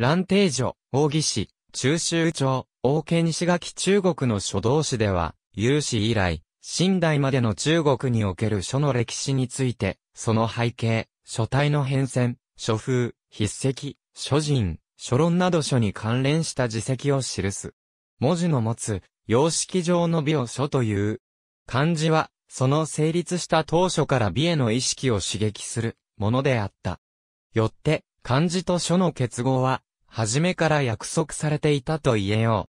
蘭亭女、大義市、中州町、王家西垣中国の書道史では、有史以来、新代までの中国における書の歴史について、その背景、書体の変遷、書風、筆跡、書人、書論など書に関連した辞跡を記す。文字の持つ、様式上の美を書という。漢字は、その成立した当初から美への意識を刺激するものであった。よって、漢字と書の結合は、初めから約束されていたと言えよう。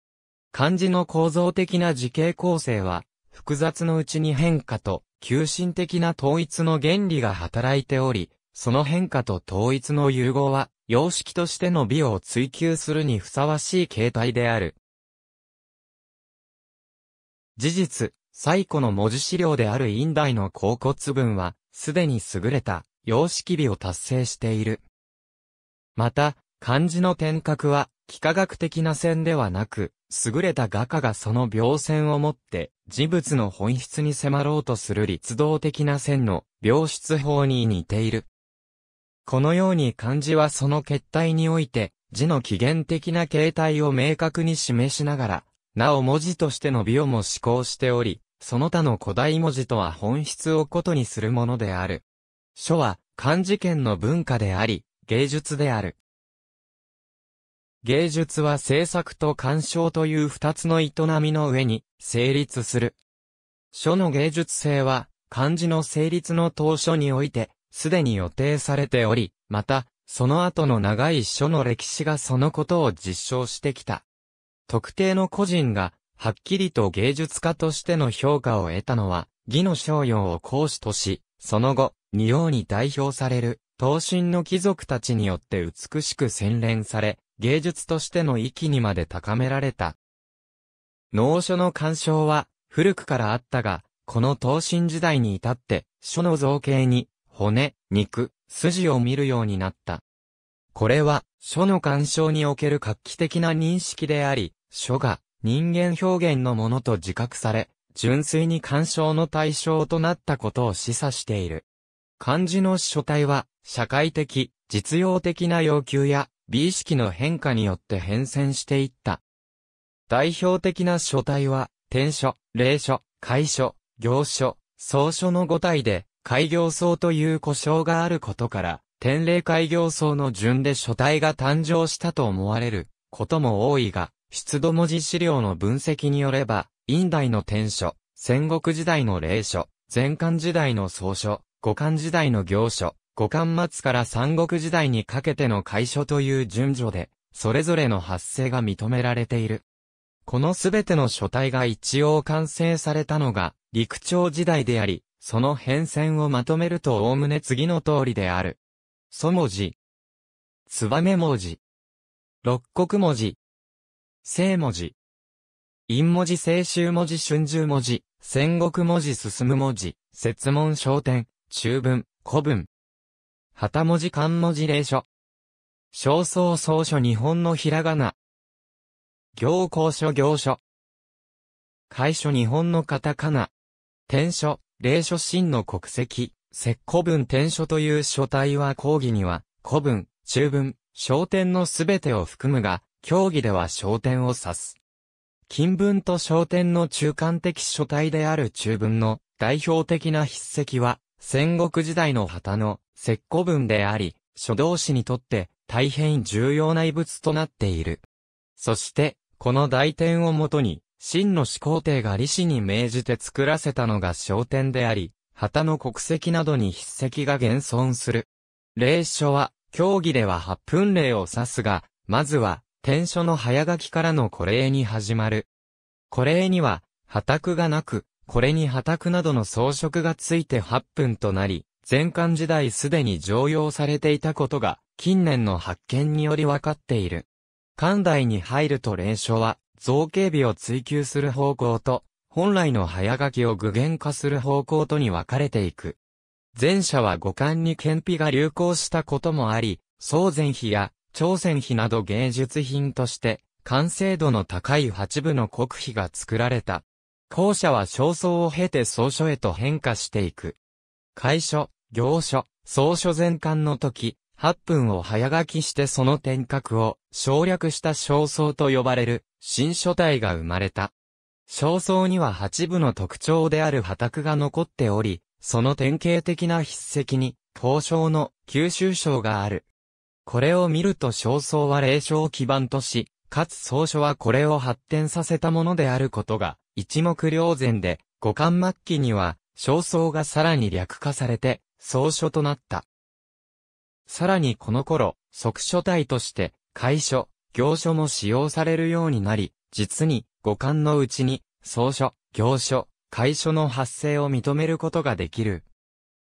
漢字の構造的な字形構成は、複雑のうちに変化と、急進的な統一の原理が働いており、その変化と統一の融合は、様式としての美を追求するにふさわしい形態である。事実、最古の文字資料である印代の甲骨文は、すでに優れた様式美を達成している。また、漢字の点画は、幾何学的な線ではなく、優れた画家がその描線をもって、事物の本質に迫ろうとする立動的な線の描出法に似ている。このように漢字はその決体において、字の起源的な形態を明確に示しながら、なお文字としての美をも思考しており、その他の古代文字とは本質を異にするものである。書は、漢字圏の文化であり、芸術である。芸術は制作と鑑賞という二つの営みの上に成立する。書の芸術性は、漢字の成立の当初において、すでに予定されており、また、その後の長い書の歴史がそのことを実証してきた。特定の個人が、はっきりと芸術家としての評価を得たのは、義の商用を講師とし、その後、二王に代表される、東身の貴族たちによって美しく洗練され、芸術としての域にまで高められた。農書の鑑賞は古くからあったが、この東晋時代に至って書の造形に骨、肉、筋を見るようになった。これは書の鑑賞における画期的な認識であり、書が人間表現のものと自覚され、純粋に鑑賞の対象となったことを示唆している。漢字の書体は、社会的、実用的な要求や、美意識の変化によって変遷していった。代表的な書体は、天書、霊書、会書、行書、草書の5体で、開業層という故障があることから、天霊開業層の順で書体が誕生したと思われることも多いが、出土文字資料の分析によれば、陰代の天書、戦国時代の霊書、前漢時代の草書、五漢時代の行書、五巻末から三国時代にかけての会所という順序で、それぞれの発生が認められている。このすべての書体が一応完成されたのが、陸朝時代であり、その変遷をまとめると概ね次の通りである。祖文字。つばめ文字。六国文字。聖文字。陰文字青州文字春秋文字、戦国文字進む文字、説問焦点、中文、古文、旗文字漢文字霊書。小僧草書日本のひらがな。行行書行書。会書日本のカタカナ。天書、霊書真の国籍。石古文天書という書体は講義には、古文、中文、小典のすべてを含むが、競技では小点を指す。金文と小天の中間的書体である中文の代表的な筆跡は、戦国時代の旗の石古文であり、書道史にとって大変重要な遺物となっている。そして、この大典をもとに、秦の始皇帝が李氏に命じて作らせたのが商典であり、旗の国籍などに筆跡が現存する。霊書は、競技では8分霊を指すが、まずは、天書の早書きからの古礼に始まる。古礼には、旗卓がなく、これに旗卓などの装飾がついて8分となり、前漢時代すでに常用されていたことが、近年の発見により分かっている。漢代に入ると連書は、造形美を追求する方向と、本来の早書きを具現化する方向とに分かれていく。前者は五感に検費が流行したこともあり、宋前碑や朝鮮碑など芸術品として、完成度の高い八部の国碑が作られた。後者は焦燥を経て草書へと変化していく。書、行書、草書全巻の時、八分を早書きしてその点角を省略した小僧と呼ばれる新書体が生まれた。小僧には八部の特徴である破卓が残っており、その典型的な筆跡に、交渉の九州省がある。これを見ると小僧は霊章を基盤とし、かつ草書はこれを発展させたものであることが、一目瞭然で、五巻末期には、小僧がさらに略化されて、草書となった。さらにこの頃、即書体として、会書、行書も使用されるようになり、実に五感のうちに、草書、行書、会書の発生を認めることができる。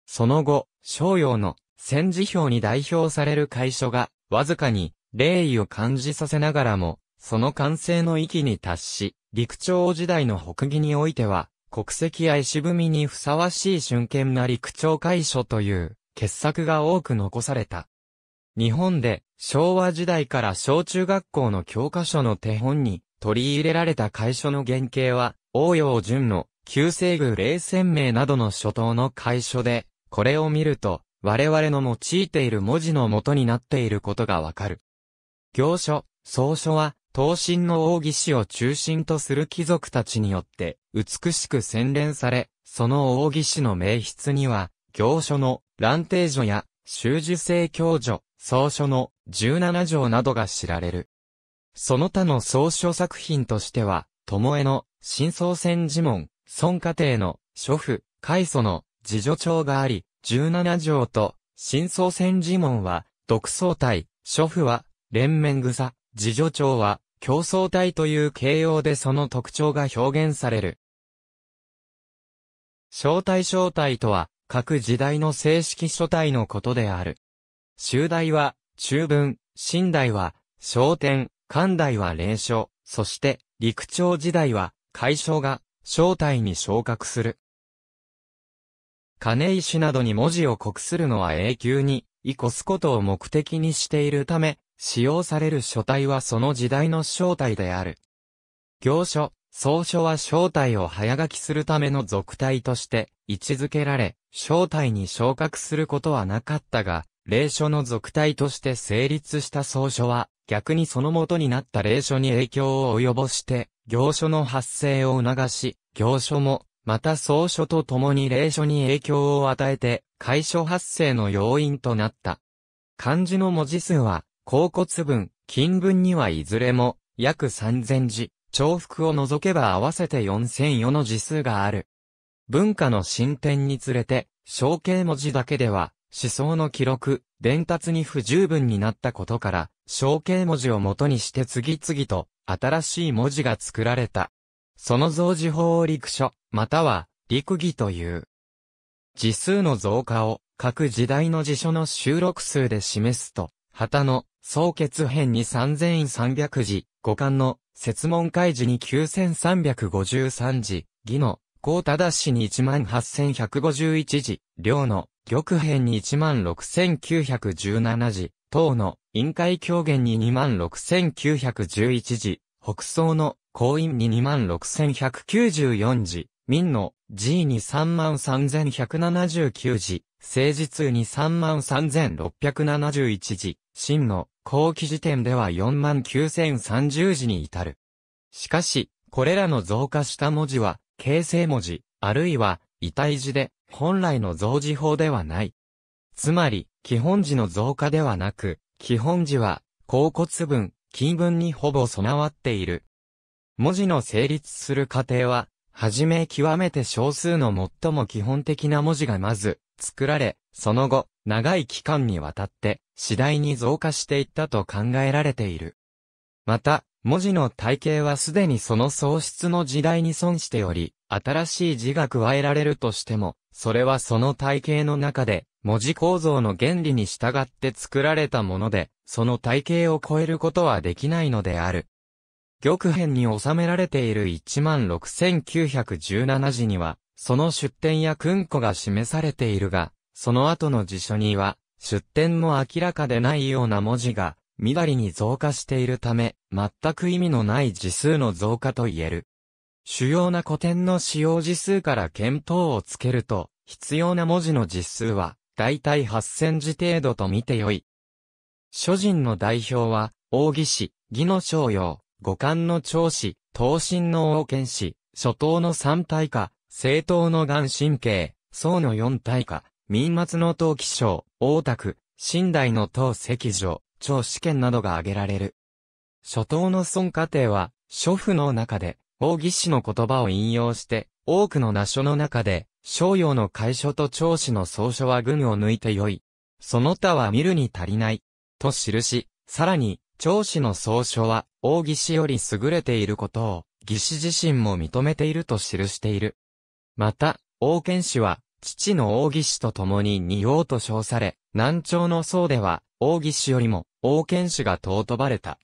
その後、商用の戦時表に代表される会書が、わずかに霊意を感じさせながらも、その完成の域に達し、陸長時代の北義においては、国籍や石踏みにふさわしい瞬間な陸長会所という傑作が多く残された。日本で昭和時代から小中学校の教科書の手本に取り入れられた会所の原型は、応用順の旧西宮冷戦名などの初頭の会所で、これを見ると、我々の用いている文字の元になっていることがわかる。行書、草書は、東進の王義士を中心とする貴族たちによって美しく洗練され、その王義士の名筆には、行書の乱定書や修樹性教書、草書の十七条などが知られる。その他の草書作品としては、巴の真相戦呪文、孫家庭の諸父、開祖の自助長があり、十七条と真相戦呪文は独創体、諸父は連綿草、自助長は、競争体という形容でその特徴が表現される。小体小体とは、各時代の正式書体のことである。集代は、中文、新代は、小天、漢代は霊章、そして、陸朝時代は、解消が、正体に昇格する。金石などに文字を刻するのは永久に、移こすことを目的にしているため、使用される書体はその時代の正体である。行書、草書は正体を早書きするための俗体として位置づけられ、正体に昇格することはなかったが、霊書の俗体として成立した草書は、逆にその元になった霊書に影響を及ぼして、行書の発生を促し、行書も、また草書と共に霊書に影響を与えて、解書発生の要因となった。漢字の文字数は、甲骨文、金文にはいずれも、約三千字、重複を除けば合わせて四千余の字数がある。文化の進展につれて、象形文字だけでは、思想の記録、伝達に不十分になったことから、象形文字を元にして次々と、新しい文字が作られた。その造字法を陸書、または、陸義という。字数の増加を、各時代の辞書の収録数で示すと、旗の、総決編に3300字、五巻の、説問開示に9353字、義の、高忠氏に18151字、領の、玉編に16917字、党の、委員会狂言に26911字、北総の、公院に26194字、民の、G に33179字、政治通に33671字、真の、後期時点では49,030字に至る。しかし、これらの増加した文字は、形成文字、あるいは、遺体字で、本来の増字法ではない。つまり、基本字の増加ではなく、基本字は、甲骨文、金文にほぼ備わっている。文字の成立する過程は、はじめ極めて少数の最も基本的な文字がまず作られ、その後、長い期間にわたって次第に増加していったと考えられている。また、文字の体系はすでにその喪失の時代に損しており、新しい字が加えられるとしても、それはその体系の中で、文字構造の原理に従って作られたもので、その体系を超えることはできないのである。玉編に収められている16917字には、その出典や訓庫が示されているが、その後の辞書には、出典も明らかでないような文字が、緑に増加しているため、全く意味のない字数の増加と言える。主要な古典の使用字数から検討をつけると、必要な文字の字数は、だいたい8000字程度と見てよい。諸人の代表は、大義士、義の商用、五冠の長子、東進の王権子、初党の三大化、政党の元神経、宋の四大化、民末の党器象、大田区、新代の党赤女、長試験などが挙げられる。初党の孫家庭は、諸父の中で、王義氏の言葉を引用して、多くの名所の中で、商用の会所と長子の総書は軍を抜いて良い。その他は見るに足りない。と記し、さらに、長子の総書は、王義氏より優れていることを、義氏自身も認めていると記している。また、王権氏は、父の王義氏と共に二王と称され、南朝の僧では、王義氏よりも、王権氏が尊ばれた。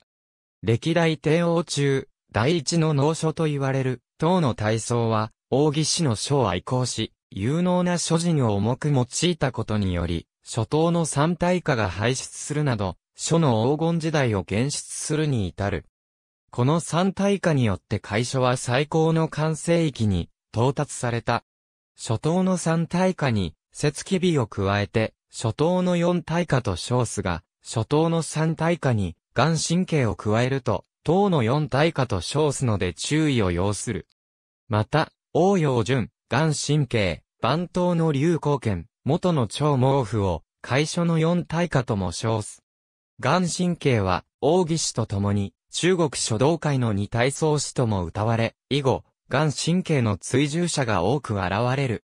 歴代帝王中、第一の農書と言われる、唐の大僧は、王義氏の書を愛好し、有能な諸人を重く用いたことにより、諸島の三大化が排出するなど、書の黄金時代を現出するに至る。この三大化によって会書は最高の完成域に到達された。初頭の三大化に、節気日を加えて、初頭の四大化と称すが、初頭の三大化に、眼神経を加えると、等の四大化と称すので注意を要する。また、応用順、眼神経、番頭の流行権、元の超毛布を、会書の四大化とも称す。元神経は、王義氏と共に、中国書道界の二体操師とも歌われ、以後、眼神経の追従者が多く現れる。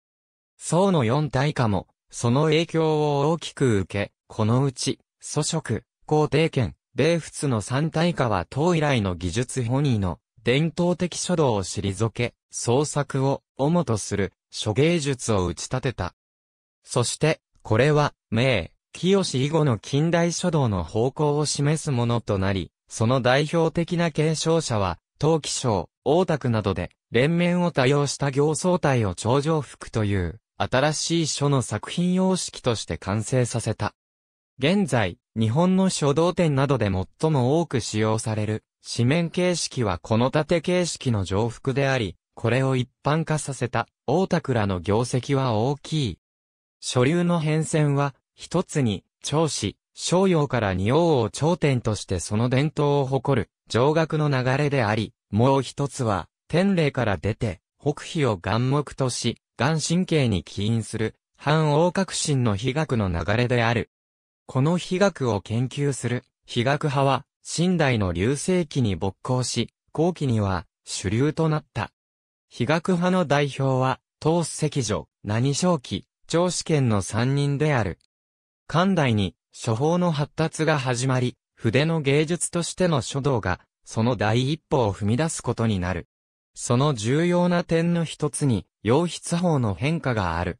宋の四大化も、その影響を大きく受け、このうち、祖職、皇帝権、米仏の三大化は唐以来の技術ホニーの伝統的書道を退け、創作を主とする諸芸術を打ち立てた。そして、これは、名、清以後の近代書道の方向を示すものとなり、その代表的な継承者は、陶器商、大田区などで、連綿を多用した行相体を頂上服という、新しい書の作品様式として完成させた。現在、日本の書道展などで最も多く使用される、紙面形式はこの縦形式の上服であり、これを一般化させた、大田倉の業績は大きい。書流の変遷は、一つに、長子、商用から二王を頂点としてその伝統を誇る、上学の流れであり、もう一つは、天霊から出て、北飛を眼目とし、眼神経に起因する、反王革新の飛学の流れである。この飛学を研究する、飛学派は、新代の流星期に勃興し、後期には、主流となった。飛学派の代表は、東石女、何正期、長子県の三人である。漢代に書法の発達が始まり、筆の芸術としての書道が、その第一歩を踏み出すことになる。その重要な点の一つに、洋筆法の変化がある。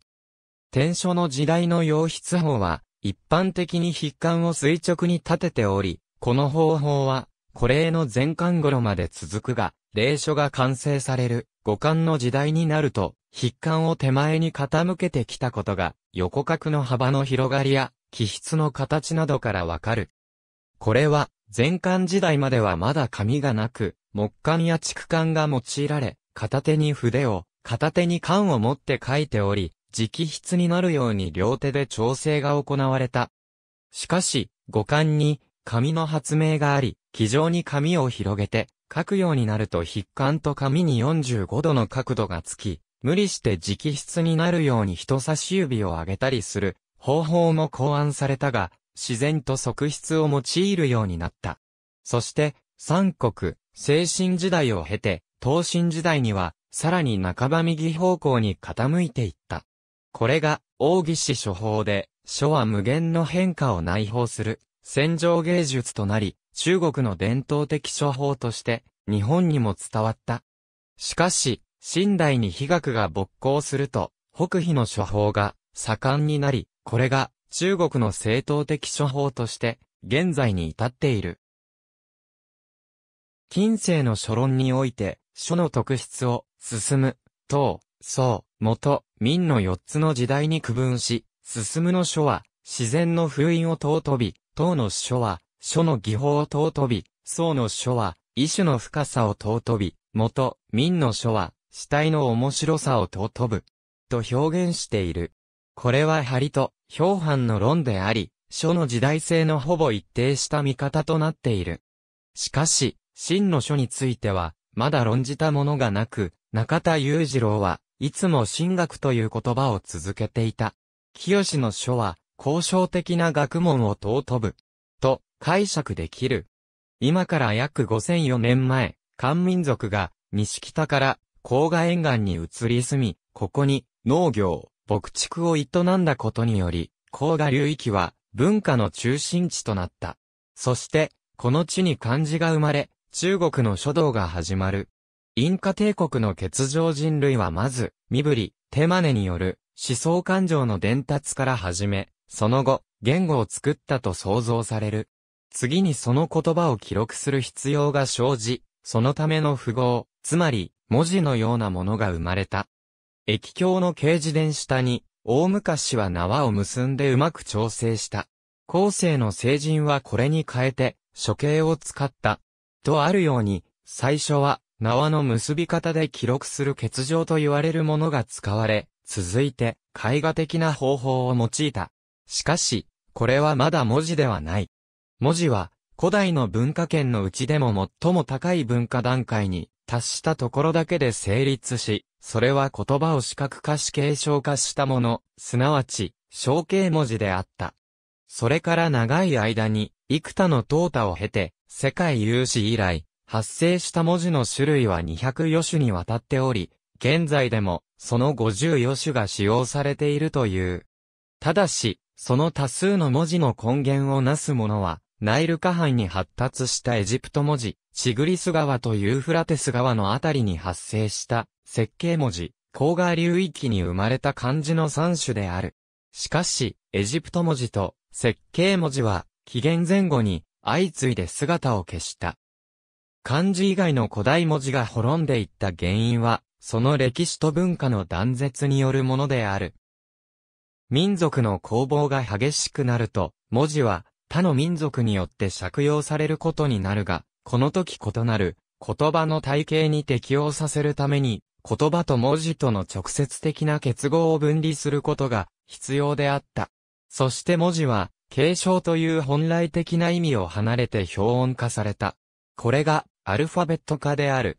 天書の時代の洋筆法は、一般的に筆管を垂直に立てており、この方法は、古霊の前巻頃まで続くが、霊書が完成される、五巻の時代になると、筆管を手前に傾けてきたことが横角の幅の広がりや、気質の形などからわかる。これは、前漢時代まではまだ紙がなく、木簡や畜管が用いられ、片手に筆を、片手に缶を持って書いており、直筆になるように両手で調整が行われた。しかし、五感に紙の発明があり、気上に紙を広げて書くようになると筆管と紙に45度の角度がつき、無理して直筆になるように人差し指を上げたりする方法も考案されたが、自然と側筆を用いるようになった。そして、三国、精神時代を経て、東進時代には、さらに半ば右方向に傾いていった。これが、奥義史書法で、書は無限の変化を内包する、戦場芸術となり、中国の伝統的書法として、日本にも伝わった。しかし、清代に飛学が勃興すると、北碑の処方が盛んになり、これが中国の正当的処方として、現在に至っている。近世の書論において、書の特質を、進む、唐、宋、元、民の四つの時代に区分し、進むの書は、自然の封印を尊び、唐の書は、書の技法を尊び、宋の書は、異種の深さを尊び、元、民の書は、死体の面白さを尊ぶ、と表現している。これは張と、評判の論であり、書の時代性のほぼ一定した見方となっている。しかし、真の書については、まだ論じたものがなく、中田裕次郎はいつも神学という言葉を続けていた。清の書は、交渉的な学問を尊ぶ、と解釈できる。今から約5004年前、漢民族が、西北から黄河沿岸に移り住み、ここに農業、牧畜を営んだことにより、黄河流域は文化の中心地となった。そして、この地に漢字が生まれ、中国の書道が始まる。インカ帝国の欠場人類はまず、身振り、手真似による思想感情の伝達から始め、その後、言語を作ったと想像される。次にその言葉を記録する必要が生じ、そのための符号、つまり、文字のようなものが生まれた。液鏡の掲示伝下に、大昔は縄を結んでうまく調整した。後世の成人はこれに変えて、処刑を使った。とあるように、最初は、縄の結び方で記録する欠場と言われるものが使われ、続いて、絵画的な方法を用いた。しかし、これはまだ文字ではない。文字は、古代の文化圏のうちでも最も高い文化段階に達したところだけで成立し、それは言葉を視覚化し継承化したもの、すなわち、象形文字であった。それから長い間に、幾多の淘汰を経て、世界有史以来、発生した文字の種類は2 0余種にわたっており、現在でも、その5余種が使用されているという。ただし、その多数の文字の根源をなすものは、ナイル河畔に発達したエジプト文字、シグリス川とユーフラテス川のあたりに発生した設計文字、甲河流域に生まれた漢字の3種である。しかし、エジプト文字と設計文字は紀元前後に相次いで姿を消した。漢字以外の古代文字が滅んでいった原因は、その歴史と文化の断絶によるものである。民族の攻防が激しくなると、文字は他の民族によって借用されることになるが、この時異なる言葉の体系に適応させるために、言葉と文字との直接的な結合を分離することが必要であった。そして文字は、継承という本来的な意味を離れて標音化された。これが、アルファベット化である。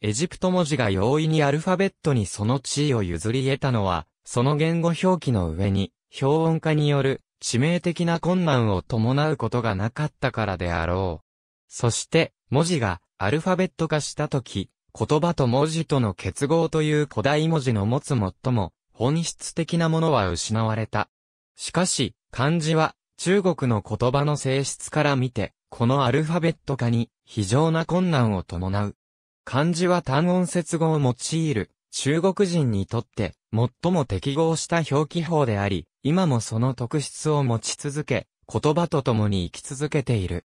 エジプト文字が容易にアルファベットにその地位を譲り得たのは、その言語表記の上に、標音化による致命的な困難を伴うことがなかったからであろう。そして、文字がアルファベット化したとき、言葉と文字との結合という古代文字の持つ最も本質的なものは失われた。しかし、漢字は中国の言葉の性質から見て、このアルファベット化に非常な困難を伴う。漢字は単音接合を用いる中国人にとって最も適合した表記法であり、今もその特質を持ち続け、言葉と共に生き続けている。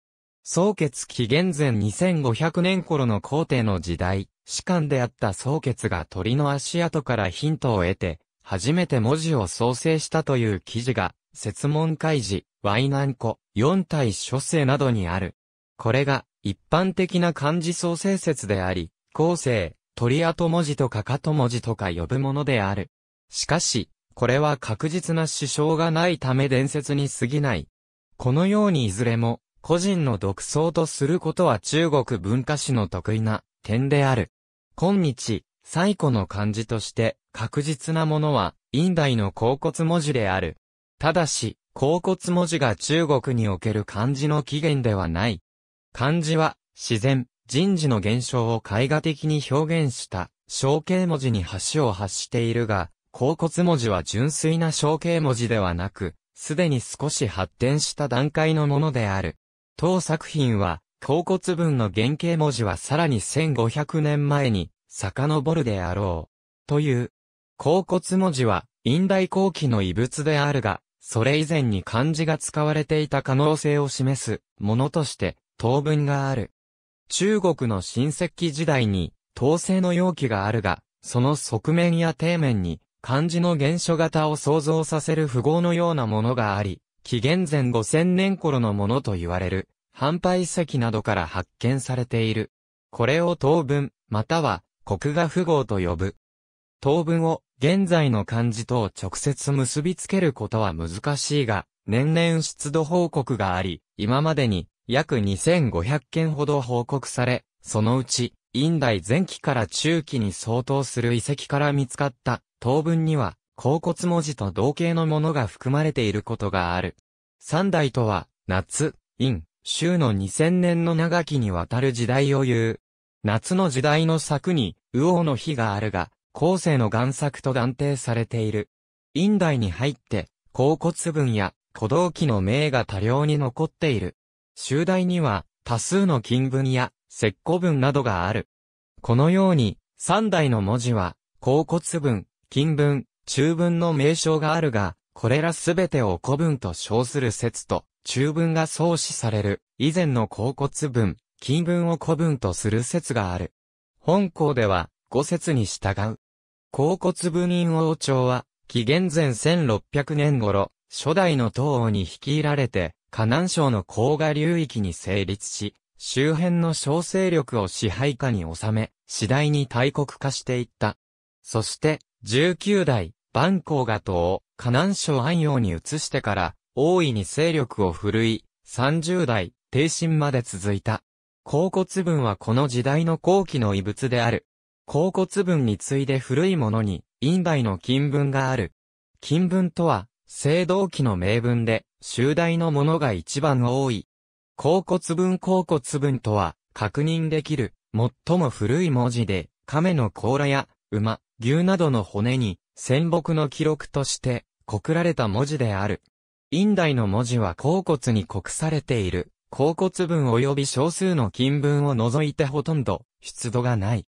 宗傑紀元前2500年頃の皇帝の時代、士官であった宗傑が鳥の足跡からヒントを得て、初めて文字を創生したという記事が、説問開示、ワイナンコ、四体書生などにある。これが、一般的な漢字創生説であり、後世、鳥跡文字とかかと文字とか呼ぶものである。しかし、これは確実な支障がないため伝説に過ぎない。このようにいずれも、個人の独創とすることは中国文化史の得意な点である。今日、最古の漢字として確実なものは、印代の甲骨文字である。ただし、甲骨文字が中国における漢字の起源ではない。漢字は、自然、人事の現象を絵画的に表現した象形文字に橋を発しているが、甲骨文字は純粋な象形文字ではなく、すでに少し発展した段階のものである。当作品は、甲骨文の原型文字はさらに1500年前に遡るであろう。という。甲骨文字は、印代後期の遺物であるが、それ以前に漢字が使われていた可能性を示すものとして当文がある。中国の新石器時代に陶製の容器があるが、その側面や底面に漢字の原書型を想像させる符号のようなものがあり、紀元前5000年頃のものと言われる、販遺跡などから発見されている。これを当分、または、国画符号と呼ぶ。当分を、現在の漢字と直接結びつけることは難しいが、年々出土報告があり、今までに約2500件ほど報告され、そのうち、陰代前期から中期に相当する遺跡から見つかった、当分には、甲骨文字と同型のものが含まれていることがある。三代とは、夏、陰、週の2000年の長きにわたる時代を言う。夏の時代の作に、魚の日があるが、後世の贋作と断定されている。陰代に入って、甲骨文や古道記の名が多量に残っている。集代には、多数の金文や石古文などがある。このように、三代の文字は、甲骨文、金文、中文の名称があるが、これらすべてを古文と称する説と、中文が創始される、以前の甲骨文、金文を古文とする説がある。本校では、五説に従う。甲骨文院王朝は、紀元前1600年頃、初代の東王に率いられて、河南省の甲賀流域に成立し、周辺の小勢力を支配下に収め、次第に大国化していった。そして、19代、万光が党、河南省安陽に移してから、大いに勢力を振るい、30代、低身まで続いた。甲骨文はこの時代の後期の遺物である。甲骨文に次いで古いものに、陰大の金文がある。金文とは、青銅器の名文で、集大のものが一番多い。甲骨文甲骨文とは、確認できる、最も古い文字で、亀の甲羅や、馬、牛などの骨に、戦北の記録として、告られた文字である。陰代の文字は甲骨に告されている。甲骨文及び少数の金文を除いてほとんど、出土がない。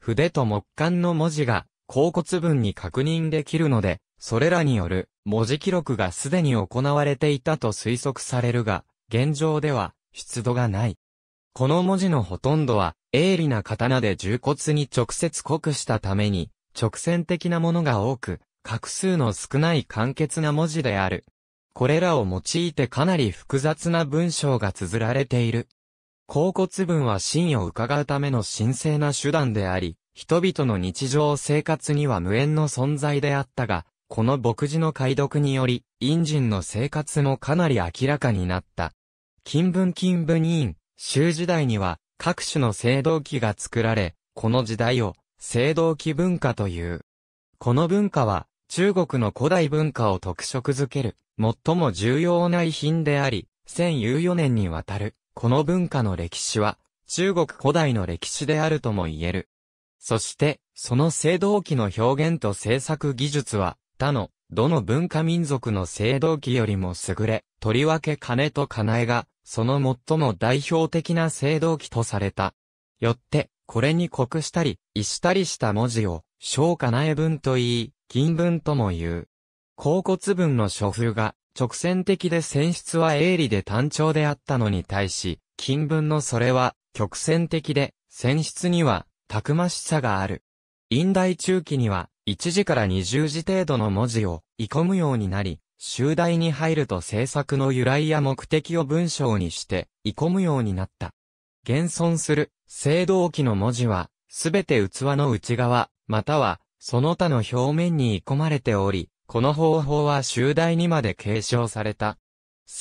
筆と木簡の文字が、甲骨文に確認できるので、それらによる、文字記録がすでに行われていたと推測されるが、現状では、出土がない。この文字のほとんどは、鋭利な刀で銃骨に直接刻したために、直線的なものが多く、画数の少ない簡潔な文字である。これらを用いてかなり複雑な文章が綴られている。甲骨文は真を伺うための神聖な手段であり、人々の日常生活には無縁の存在であったが、この牧師の解読により、陰人の生活もかなり明らかになった。金文金文院、州時代には各種の制銅器が作られ、この時代を青銅器文化という。この文化は、中国の古代文化を特色づける、最も重要な遺品であり、1014年にわたる、この文化の歴史は、中国古代の歴史であるとも言える。そして、その青銅器の表現と制作技術は、他の、どの文化民族の青銅器よりも優れ、とりわけ金と金が、その最も代表的な青銅器とされた。よって、これに刻したり、石したりした文字を、小家内文と言い、金文とも言う。甲骨文の書風が、直線的で選出は鋭利で単調であったのに対し、金文のそれは、曲線的で、選出には、たくましさがある。印代中期には、1時から20字程度の文字を、い込むようになり、集大に入ると制作の由来や目的を文章にして、い込むようになった。現存する、青銅器の文字は、すべて器の内側、または、その他の表面に込まれており、この方法は集大にまで継承された。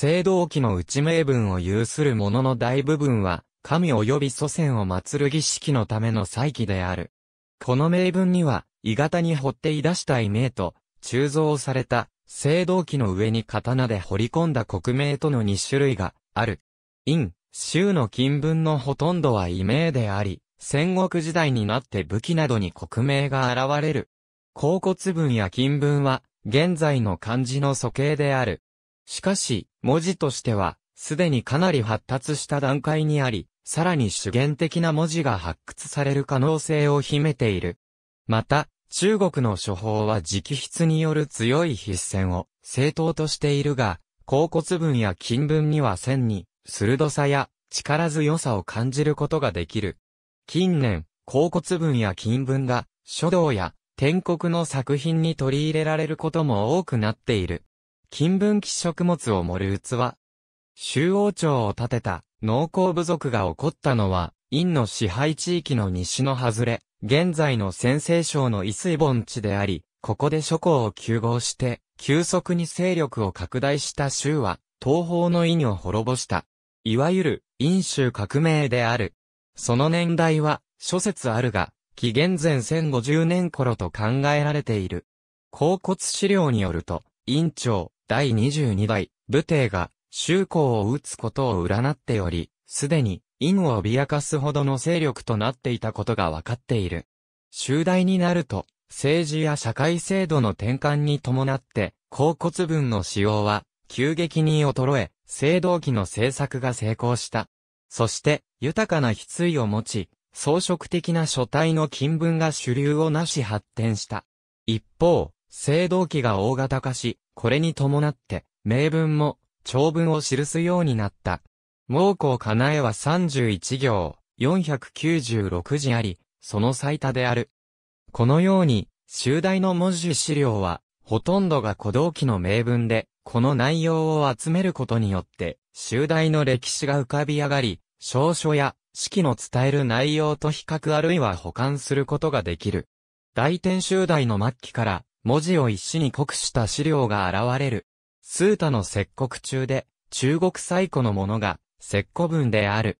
青銅器の内名分を有する者の大部分は、神及び祖先を祀る儀式のための祭器である。この名分には、鋳型に掘ってい出した異名と、鋳造された、青銅器の上に刀で掘り込んだ国名との2種類がある。陰、州の金文のほとんどは異名であり、戦国時代になって武器などに国名が現れる。甲骨文や金文は、現在の漢字の素形である。しかし、文字としては、すでにかなり発達した段階にあり、さらに主元的な文字が発掘される可能性を秘めている。また、中国の処方は直筆による強い筆戦を正当としているが、甲骨文や金文には線に鋭さや力強さを感じることができる。近年、甲骨文や金文が書道や天国の作品に取り入れられることも多くなっている。金文記食物を盛る器。周王朝を建てた農耕部族が起こったのは、陰の支配地域の西の外れ、現在の先西省の伊水盆地であり、ここで諸侯を休合して、急速に勢力を拡大した州は、東方の陰を滅ぼした。いわゆる、陰州革命である。その年代は、諸説あるが、紀元前1050年頃と考えられている。甲骨資料によると、院長、第22代、武帝が、周公を打つことを占っており、すでに、陰を脅かすほどの勢力となっていたことが分かっている。集大になると、政治や社会制度の転換に伴って、甲骨文の使用は、急激に衰え、青銅器の製作が成功した。そして、豊かな筆意を持ち、装飾的な書体の金文が主流をなし発展した。一方、青銅器が大型化し、これに伴って、名文も、長文を記すようになった。猛光かなえは31行、496字あり、その最多である。このように、集大の文字資料は、ほとんどが古道記の名文で、この内容を集めることによって、集大の歴史が浮かび上がり、証書や式の伝える内容と比較あるいは保管することができる。大天集大の末期から文字を一紙に刻した資料が現れる。スータの石刻中で中国最古のものが石古文である。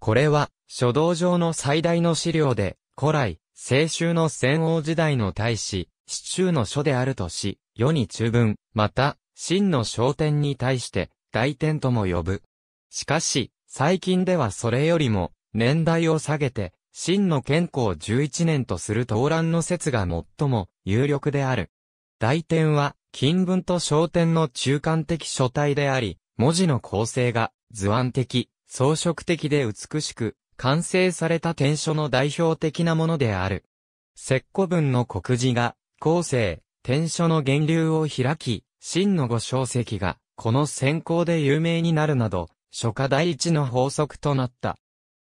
これは書道上の最大の資料で古来、清州の戦王時代の大使、市中の書であるとし、世に中文、また、真の焦点に対して大点とも呼ぶ。しかし、最近ではそれよりも年代を下げて、真の健康11年とする動乱の説が最も有力である。大点は、金文と焦点の中間的書体であり、文字の構成が図案的、装飾的で美しく、完成された点書の代表的なものである。石古文の国字が、後世、点書の源流を開き、真の五小石が、この先行で有名になるなど、初夏第一の法則となった。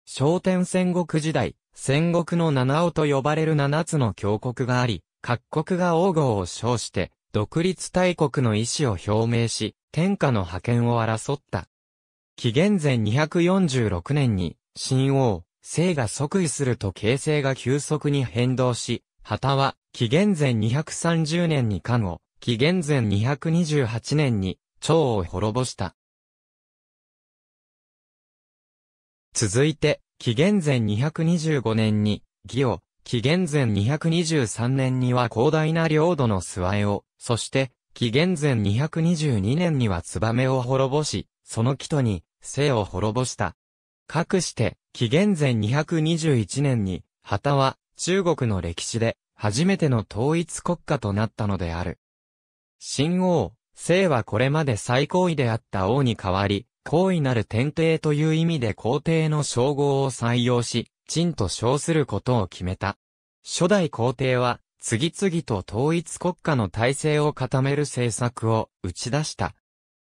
昇天戦国時代、戦国の七尾と呼ばれる七つの峡谷があり、各国が王号を称して、独立大国の意思を表明し、天下の覇権を争った。紀元前246年に、新王、姓が即位すると形勢が急速に変動し、旗は、紀元前230年に漢を、紀元前228年に、蝶を滅ぼした。続いて、紀元前225年に、義を、紀元前223年には広大な領土の諏訪を、そして、紀元前222年には燕を滅ぼし、その木とに、生を滅ぼした。かくして、紀元前221年に、旗は、中国の歴史で、初めての統一国家となったのである。新王、姓はこれまで最高位であった王に代わり、高位なる天帝という意味で皇帝の称号を採用し、陳と称することを決めた。初代皇帝は、次々と統一国家の体制を固める政策を打ち出した。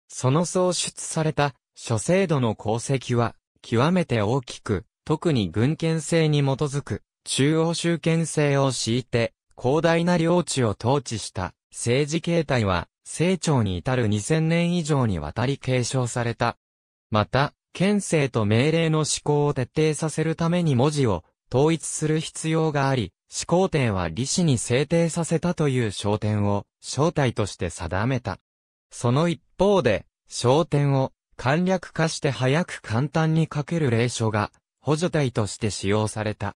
その創出された諸制度の功績は極めて大きく、特に軍権制に基づく中央集権制を敷いて広大な領地を統治した政治形態は、清朝に至る2000年以上にわたり継承された。また、県政と命令の思考を徹底させるために文字を統一する必要があり、始皇帝は李氏に制定させたという焦点を正体として定めた。その一方で、焦点を簡略化して早く簡単に書ける霊書が補助体として使用された。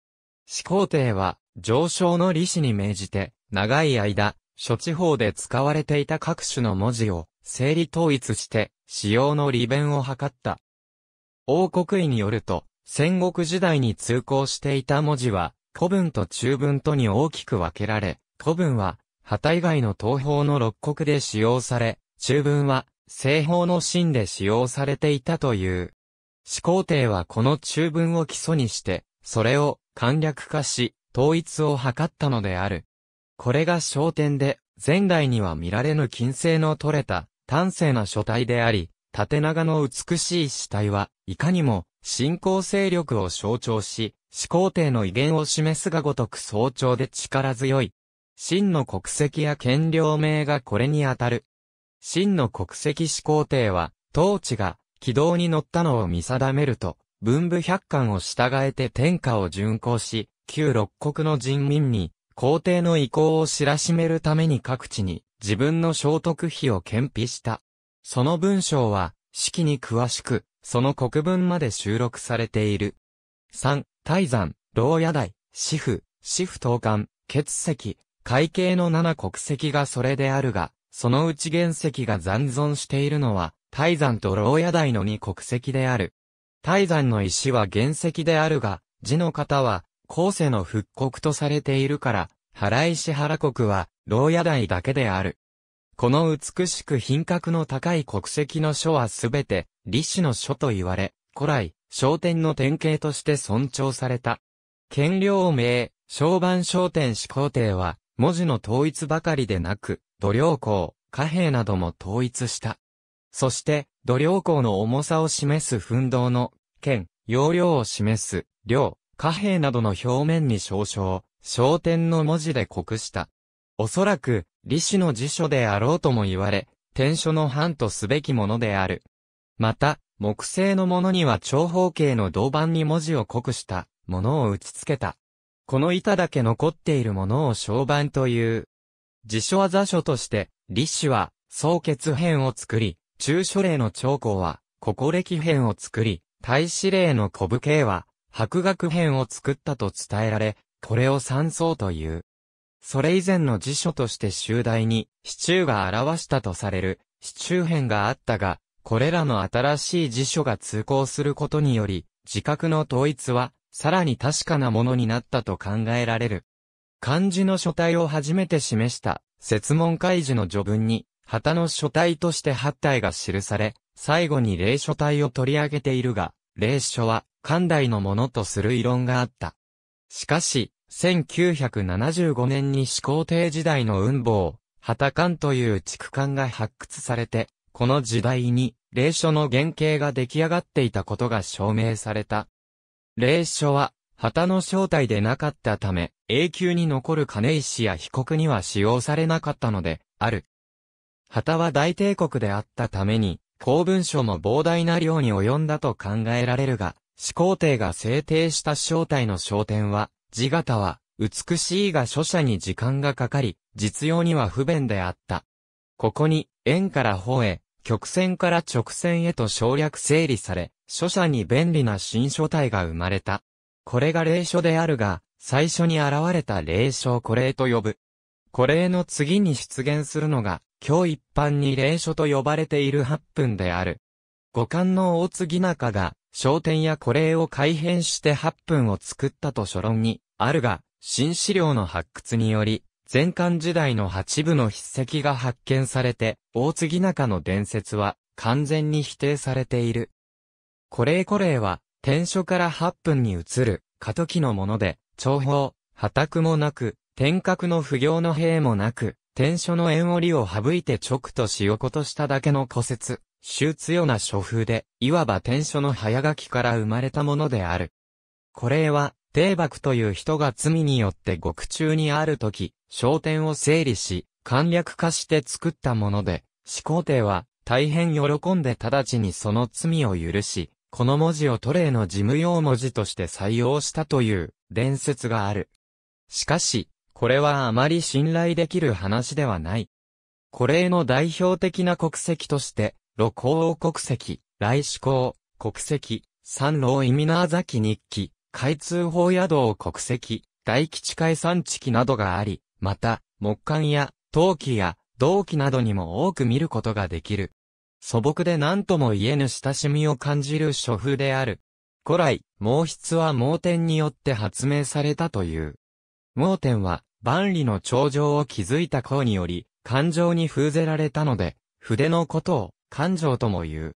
始皇帝は上昇の李氏に命じて長い間諸地方で使われていた各種の文字を整理統一して使用の利便を図った。王国医によると、戦国時代に通行していた文字は、古文と中文とに大きく分けられ、古文は、旗以外の東方の六国で使用され、中文は、西方の真で使用されていたという。始皇帝はこの中文を基礎にして、それを簡略化し、統一を図ったのである。これが焦点で、前代には見られぬ金星の取れた、端正な書体であり、縦長の美しい死体は、いかにも、信仰勢力を象徴し、始皇帝の威厳を示すがごとく早朝で力強い。真の国籍や権領名がこれにあたる。真の国籍始皇帝は、統治が、軌道に乗ったのを見定めると、文武百官を従えて天下を巡行し、旧六国の人民に、皇帝の意向を知らしめるために各地に自分の聖徳碑を献費した。その文章は、式に詳しく、その国文まで収録されている。3、泰山、牢屋台、死府、死府東官、血石、会計の7国籍がそれであるが、そのうち原石が残存しているのは、泰山と牢屋台の2国籍である。泰山の石は原石であるが、字の方は、後世の復刻とされているから、原石原国は、牢屋台だけである。この美しく品格の高い国籍の書はすべて、李氏の書と言われ、古来、商店の典型として尊重された。権領名、商番商店始皇帝は、文字の統一ばかりでなく、土領校、貨幣なども統一した。そして、土領校の重さを示す奮闘の、剣、容量を示す、量、貨幣などの表面に少々、商店の文字で刻した。おそらく、李氏の辞書であろうとも言われ、天書の版とすべきものである。また、木製のものには長方形の銅板に文字を濃くしたものを打ち付けた。この板だけ残っているものを小板という。辞書は座書として、李氏は、総決編を作り、中書令の長江は、ここ歴編を作り、大使令の古武系は、白学編を作ったと伝えられ、これを三層という。それ以前の辞書として集大に、市中が表したとされる、市中編があったが、これらの新しい辞書が通行することにより、自覚の統一は、さらに確かなものになったと考えられる。漢字の書体を初めて示した、説問開示の序文に、旗の書体として八体が記され、最後に霊書体を取り上げているが、霊書は、関大のものとする異論があった。しかし、1975年に始皇帝時代の運棒旗館という畜館が発掘されて、この時代に、霊書の原型が出来上がっていたことが証明された。霊書は、旗の正体でなかったため、永久に残る金石や被告には使用されなかったので、ある。旗は大帝国であったために、公文書も膨大な量に及んだと考えられるが、始皇帝が制定した正体の焦点は、字型は、美しいが書写に時間がかかり、実用には不便であった。ここに、円から方へ、曲線から直線へと省略整理され、書写に便利な新書体が生まれた。これが霊書であるが、最初に現れた霊書これと呼ぶ。これの次に出現するのが、今日一般に霊書と呼ばれている八分である。五感の大継ぎ中が、焦点やこれを改変して8分を作ったと書論に、あるが、新資料の発掘により、前漢時代の8部の筆跡が発見されて、大継中の伝説は完全に否定されている。これこれは、天書から8分に移る、過渡期のもので、長方、破卓もなく、天閣の不行の兵もなく、天書の縁折を省いて直としようことしただけの古説。周強な書風で、いわば天書の早書きから生まれたものである。これは、帝幕という人が罪によって獄中にある時、焦点を整理し、簡略化して作ったもので、始皇帝は、大変喜んで直ちにその罪を許し、この文字をトレイの事務用文字として採用したという伝説がある。しかし、これはあまり信頼できる話ではない。これの代表的な国籍として、露光王国籍、来志港国籍、三郎イミナざ崎日記、開通法野道国籍、大吉海産地記などがあり、また、木簡や、陶器や、銅器などにも多く見ることができる。素朴で何とも言えぬ親しみを感じる書風である。古来、毛筆は盲点によって発明されたという。盲点は、万里の長城を築いた功により、感情に封ぜられたので、筆のことを、感情とも言う。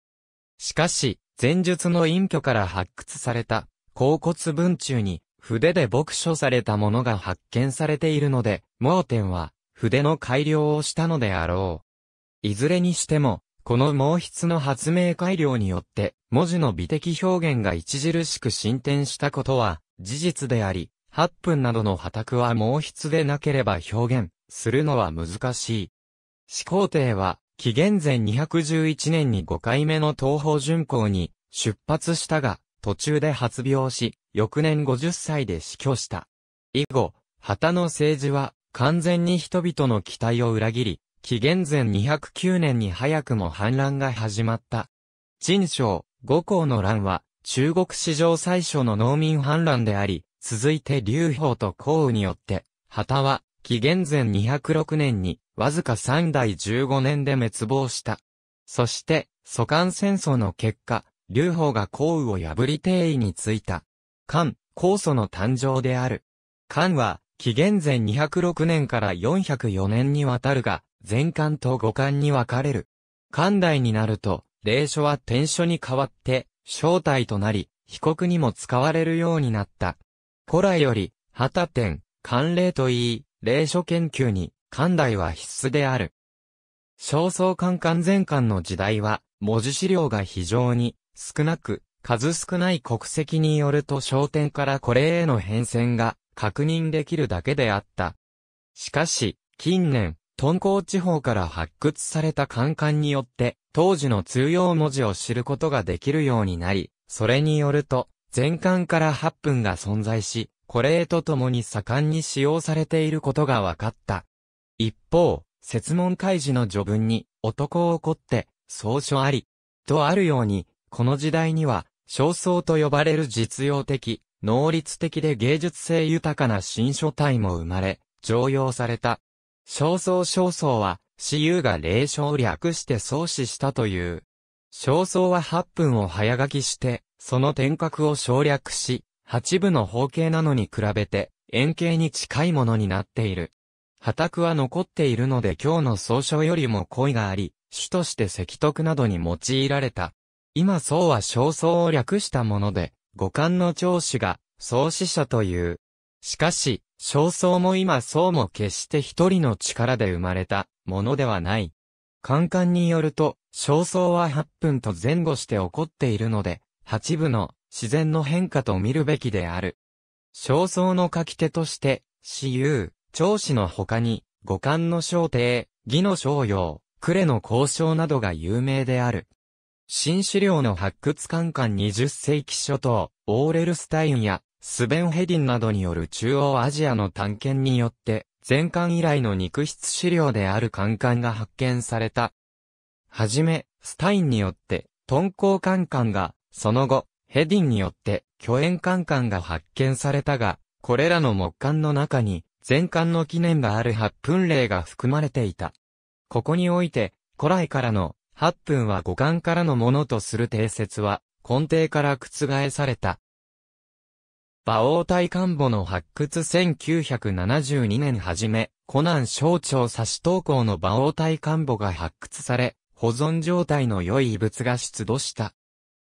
しかし、前述の隠居から発掘された、甲骨文中に、筆で牧書されたものが発見されているので、盲点は、筆の改良をしたのであろう。いずれにしても、この毛筆の発明改良によって、文字の美的表現が著しく進展したことは、事実であり、八分などの破卓は毛筆でなければ表現するのは難しい。始皇帝は紀元前211年に5回目の東方巡行に出発したが、途中で発病し、翌年50歳で死去した。以後、旗の政治は完全に人々の期待を裏切り、紀元前209年に早くも反乱が始まった。陳章、五校の乱は、中国史上最初の農民反乱であり、続いて劉邦と項羽によって、旗は、紀元前206年に、わずか3代15年で滅亡した。そして、蘇韓戦争の結果、劉邦が皇羽を破り定位についた。漢、酵素の誕生である。漢は、紀元前206年から404年にわたるが、前漢と後漢に分かれる。漢代になると、霊書は天書に代わって、正体となり、被告にも使われるようになった。古来より、旗天、漢霊といい、霊書研究に、寛代は必須である。焦燥漢漢全漢の時代は、文字資料が非常に少なく、数少ない国籍によると焦点からこれへの変遷が確認できるだけであった。しかし、近年、敦煌地方から発掘された漢漢によって、当時の通用文字を知ることができるようになり、それによると、全漢から8分が存在し、これとともに盛んに使用されていることが分かった。一方、説問開示の序文に、男を怒って、草書あり、とあるように、この時代には、焦燥と呼ばれる実用的、能率的で芸術性豊かな新書体も生まれ、常用された。焦燥焦燥は、私有が霊書を略して創始したという。焦燥は8分を早書きして、その点角を省略し、八部の方形なのに比べて、円形に近いものになっている。畑は残っているので今日の総称よりも恋があり、主として石徳などに用いられた。今宋は小僧を略したもので、五感の長子が、創始者という。しかし、小僧も今宋も決して一人の力で生まれた、ものではない。カンによると、小僧は八分と前後して起こっているので、八部の自然の変化と見るべきである。焦燥の書き手として、私有、長子の他に、五感の小帝、義の商用、呉の交渉などが有名である。新資料の発掘官官20世紀初頭、オーレルスタインやスベンヘディンなどによる中央アジアの探検によって、前巻以来の肉質資料であるカンカンが発見された。はじめ、スタインによって、トンコウカンカンが、その後、ヘディンによって巨円艦艦が発見されたが、これらの木艦の中に、全艦の記念がある八分霊が含まれていた。ここにおいて、古来からの八分は五感からのものとする定説は、根底から覆された。馬王体幹母の発掘1972年はじめ、コナン省庁差し投稿の馬王体幹母が発掘され、保存状態の良い遺物が出土した。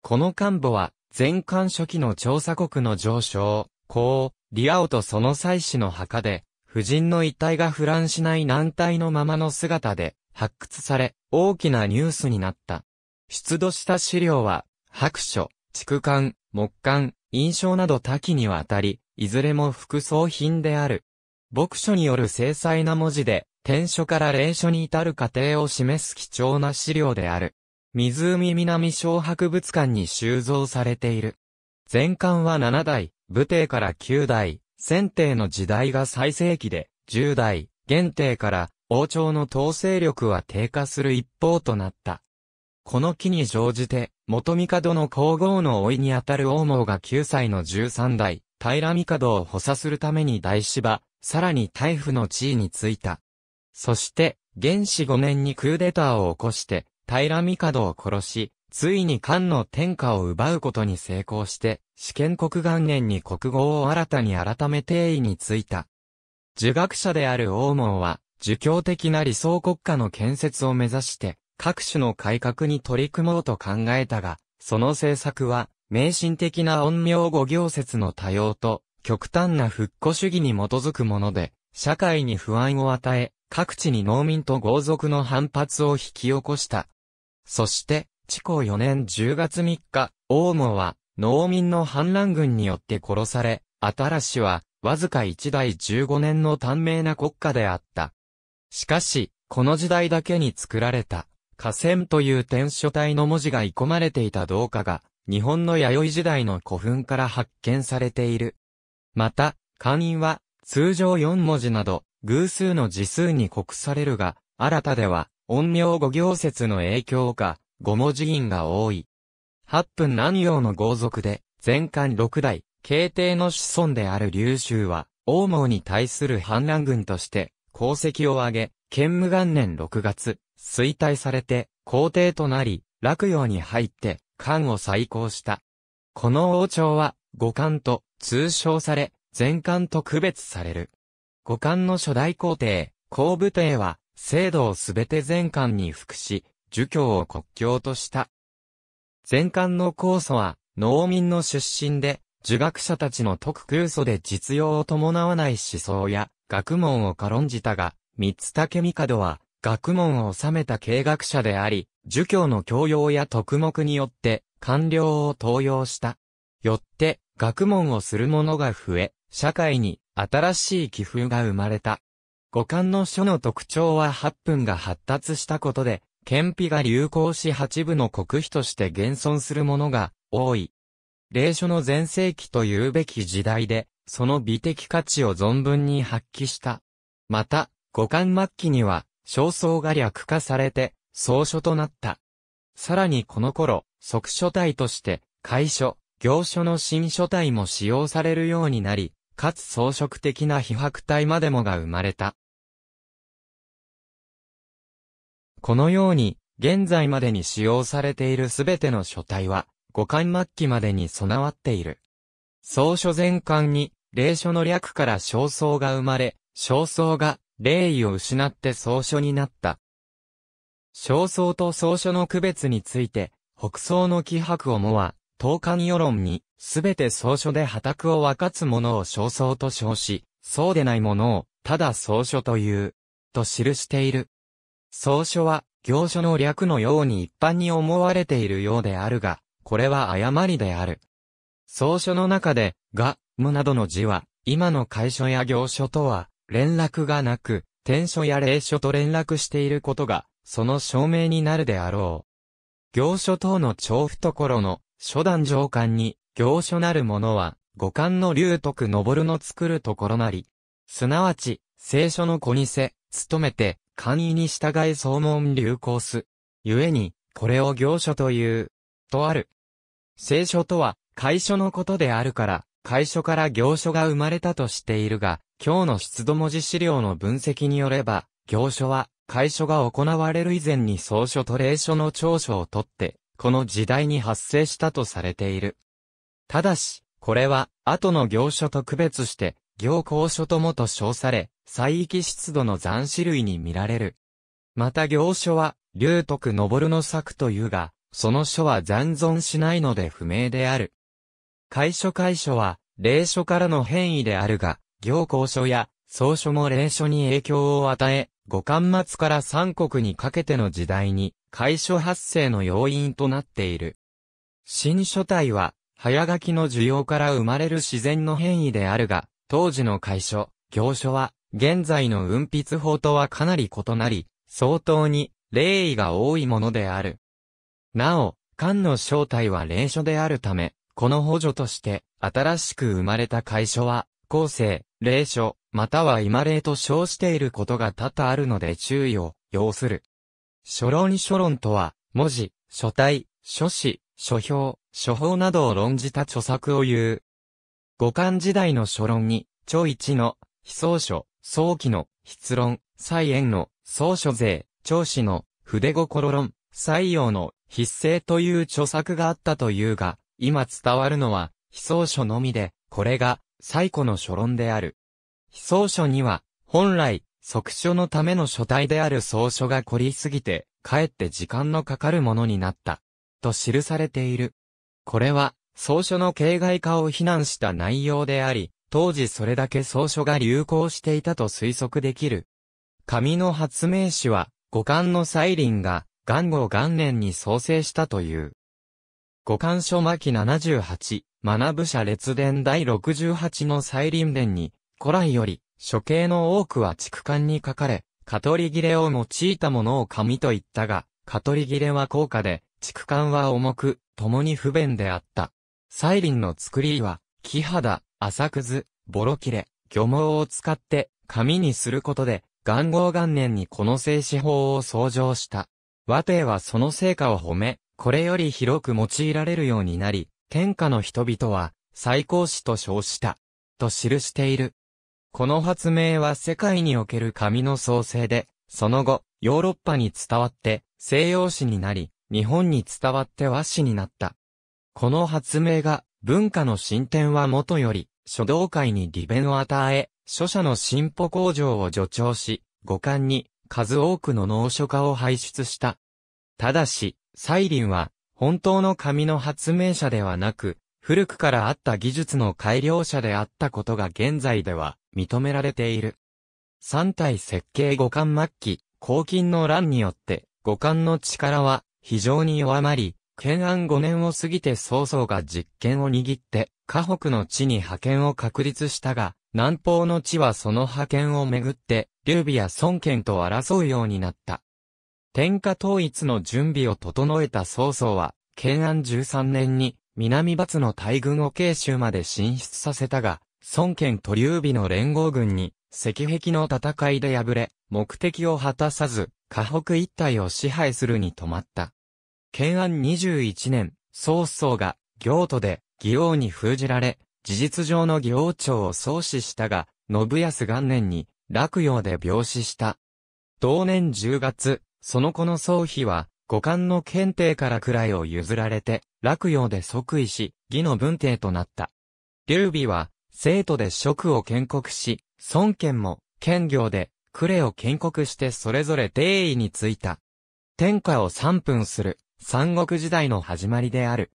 この幹母は、前漢初期の調査国の上昇、う、リアオとその妻子の墓で、夫人の遺体が腐乱しない軟体のままの姿で発掘され、大きなニュースになった。出土した資料は、白書、畜刊、木刊、印象など多岐にわたり、いずれも副葬品である。牧書による精細な文字で、天書から霊書に至る過程を示す貴重な資料である。湖南小博物館に収蔵されている。全館は7代、武帝から9代、先帝の時代が最盛期で、10代、元帝から王朝の統制力は低下する一方となった。この機に乗じて、元帝の皇后の老いにあたる王毛が9歳の13代、平帝を補佐するために大芝、さらに大夫の地位についた。そして、元始5年にクーデターを起こして、平帝を殺し、ついに漢の天下を奪うことに成功して、試験国元年に国語を新たに改め定位についた。儒学者である王門は、儒教的な理想国家の建設を目指して、各種の改革に取り組もうと考えたが、その政策は、迷信的な陰陽五行説の多様と、極端な復古主義に基づくもので、社会に不安を与え、各地に農民と豪族の反発を引き起こした。そして、地高4年10月3日、大門は、農民の反乱軍によって殺され、新しは、わずか1代15年の短命な国家であった。しかし、この時代だけに作られた、河川という天書体の文字が込まれていた銅貨が、日本の弥生時代の古墳から発見されている。また、官印は、通常4文字など、偶数の字数に刻されるが、新たでは、音名五行説の影響か、五文字印が多い。八分南陽の豪族で、前漢六代、慶帝の子孫である劉州は、王毛に対する反乱軍として、功績を挙げ、建武元年6月、衰退されて、皇帝となり、洛陽に入って、漢を再興した。この王朝は、五漢と通称され、全漢と区別される。五漢の初代皇帝、皇武帝は、制度をすべて全館に服し、儒教を国教とした。全館の酵素は、農民の出身で、儒学者たちの特空素で実用を伴わない思想や、学問を軽んじたが、三つ竹帝は、学問を治めた経学者であり、儒教の教養や特目によって、官僚を登用した。よって、学問をする者が増え、社会に新しい気風が生まれた。五感の書の特徴は八分が発達したことで、憲秘が流行し八部の国費として現存するものが多い。霊書の前世紀というべき時代で、その美的価値を存分に発揮した。また、五感末期には、焦燥が略化されて、草書となった。さらにこの頃、即書体として、会書、行書の新書体も使用されるようになり、かつ装飾的な被白体までもが生まれた。このように、現在までに使用されているすべての書体は、五感末期までに備わっている。草書全巻に、霊書の略から焦燥が生まれ、焦燥が霊意を失って草書になった。焦燥と草書の区別について、北宋の気迫をもは、東漢世論に、すべて草書で畑を分かつものを小僧と称し、そうでないものを、ただ草書という、と記している。草書は、行書の略のように一般に思われているようであるが、これは誤りである。草書の中で、が、無などの字は、今の会書や行書とは、連絡がなく、転書や霊書と連絡していることが、その証明になるであろう。行書等の調布所の、初段上官に、行書なるものは、五感の竜徳昇の作るところなり。すなわち、聖書の小にせ、努めて、簡易に従い総門流行す。故に、これを行書という、とある。聖書とは、会書のことであるから、会書から行書が生まれたとしているが、今日の出土文字資料の分析によれば、行書は、会書が行われる以前に草書と霊書の長所をとって、この時代に発生したとされている。ただし、これは、後の行書と区別して、行行書ともと称され、再域湿度の残死類に見られる。また行書は、龍徳昇の作というが、その書は残存しないので不明である。解書解書は、霊書からの変異であるが、行行書や、草書も霊書に影響を与え、五巻末から三国にかけての時代に、解書発生の要因となっている。新書体は、早書きの需要から生まれる自然の変異であるが、当時の会所、行書は、現在の運筆法とはかなり異なり、相当に、霊異が多いものである。なお、漢の正体は霊書であるため、この補助として、新しく生まれた会書は、後世、霊書、または今霊と称していることが多々あるので注意を要する。書論書論とは、文字、書体、書詞、書評、書法などを論じた著作を言う。五漢時代の書論に、著一の、非草書、早期の、筆論、蔡縁の、草書税、長子の、筆心論、採用の、筆性という著作があったというが、今伝わるのは、非草書のみで、これが、最古の書論である。非草書には、本来、即書のための書体である草書が凝りすぎて、かえって時間のかかるものになった。と記されている。これは、草書の形骸化を非難した内容であり、当時それだけ草書が流行していたと推測できる。紙の発明史は、五感のサイリンが、元号元年に創生したという。五感書巻78、学部者列伝第68の再臨伝に、古来より、処刑の多くは畜間に書かれ、カトリ切れを用いたものを紙と言ったが、カトリ切れは高価で、畜管は重く、共に不便であった。サイリンの作りは、木肌、浅くず、ボロ切れ、漁網を使って、紙にすることで、元号元年にこの製紙法を創造した。和帝はその成果を褒め、これより広く用いられるようになり、天下の人々は、最高士と称した。と記している。この発明は世界における紙の創生で、その後、ヨーロッパに伝わって、西洋紙になり、日本に伝わって和紙になった。この発明が文化の進展はもとより、書道界に利便を与え、書写の進歩向上を助長し、五感に数多くの農書家を輩出した。ただし、サイリンは本当の紙の発明者ではなく、古くからあった技術の改良者であったことが現在では認められている。三体設計五感末期、黄金の乱によって五感の力は非常に弱まり、懸安5年を過ぎて曹操が実権を握って、河北の地に派遣を確立したが、南方の地はその派遣をめぐって、劉備や孫権と争うようになった。天下統一の準備を整えた曹操は、懸安13年に南伐の大軍を慶州まで進出させたが、孫権と劉備の連合軍に、石壁の戦いで敗れ、目的を果たさず、河北一帯を支配するに止まった。建安21年、曹操が、行都で、義王に封じられ、事実上の義王朝を創始したが、信康元年に、洛陽で病死した。同年10月、その子の宗費は、五冠の検定から位を譲られて、洛陽で即位し、義の文帝となった。劉備は、生徒で職を建国し、孫権も、兼業で、呉を建国してそれぞれ定位についた。天下を三分する、三国時代の始まりである。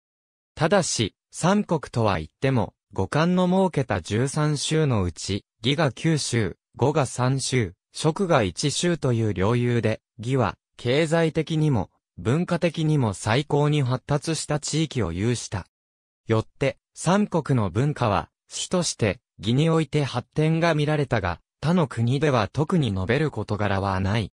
ただし、三国とは言っても、五冠の設けた十三州のうち、義が九州、五が三州、職が一州という領有で、義は、経済的にも、文化的にも最高に発達した地域を有した。よって、三国の文化は、主として、義において発展が見られたが、他の国では特に述べる事柄はない。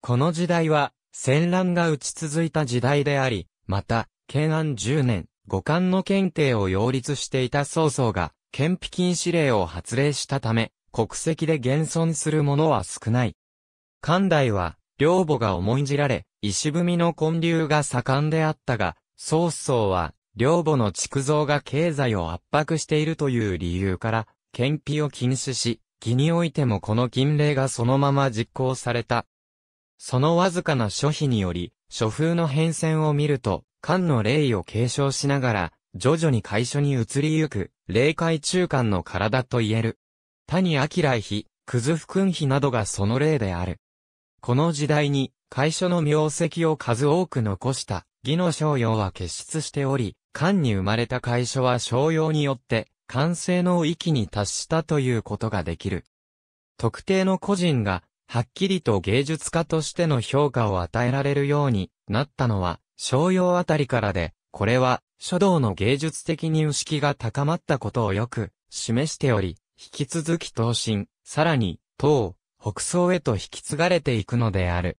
この時代は、戦乱が打ち続いた時代であり、また、建安10年、五冠の検定を擁立していた曹操が、検費禁止令を発令したため、国籍で現存するものは少ない。寛大は、両母が重んじられ、石踏みの混流が盛んであったが、曹操は、両母の築造が経済を圧迫しているという理由から、検費を禁止し、義においてもこの禁令がそのまま実行された。そのわずかな諸費により、諸風の変遷を見ると、漢の霊を継承しながら、徐々に会所に移りゆく、霊界中間の体と言える。谷明妃、くずふくんなどがその例である。この時代に、会所の名跡を数多く残した、義の商用は結出しており、漢に生まれた会所は商用によって、完成の域に達したということができる。特定の個人がはっきりと芸術家としての評価を与えられるようになったのは、商用あたりからで、これは、書道の芸術的認識が高まったことをよく示しており、引き続き東進、さらに、東、北宋へと引き継がれていくのである。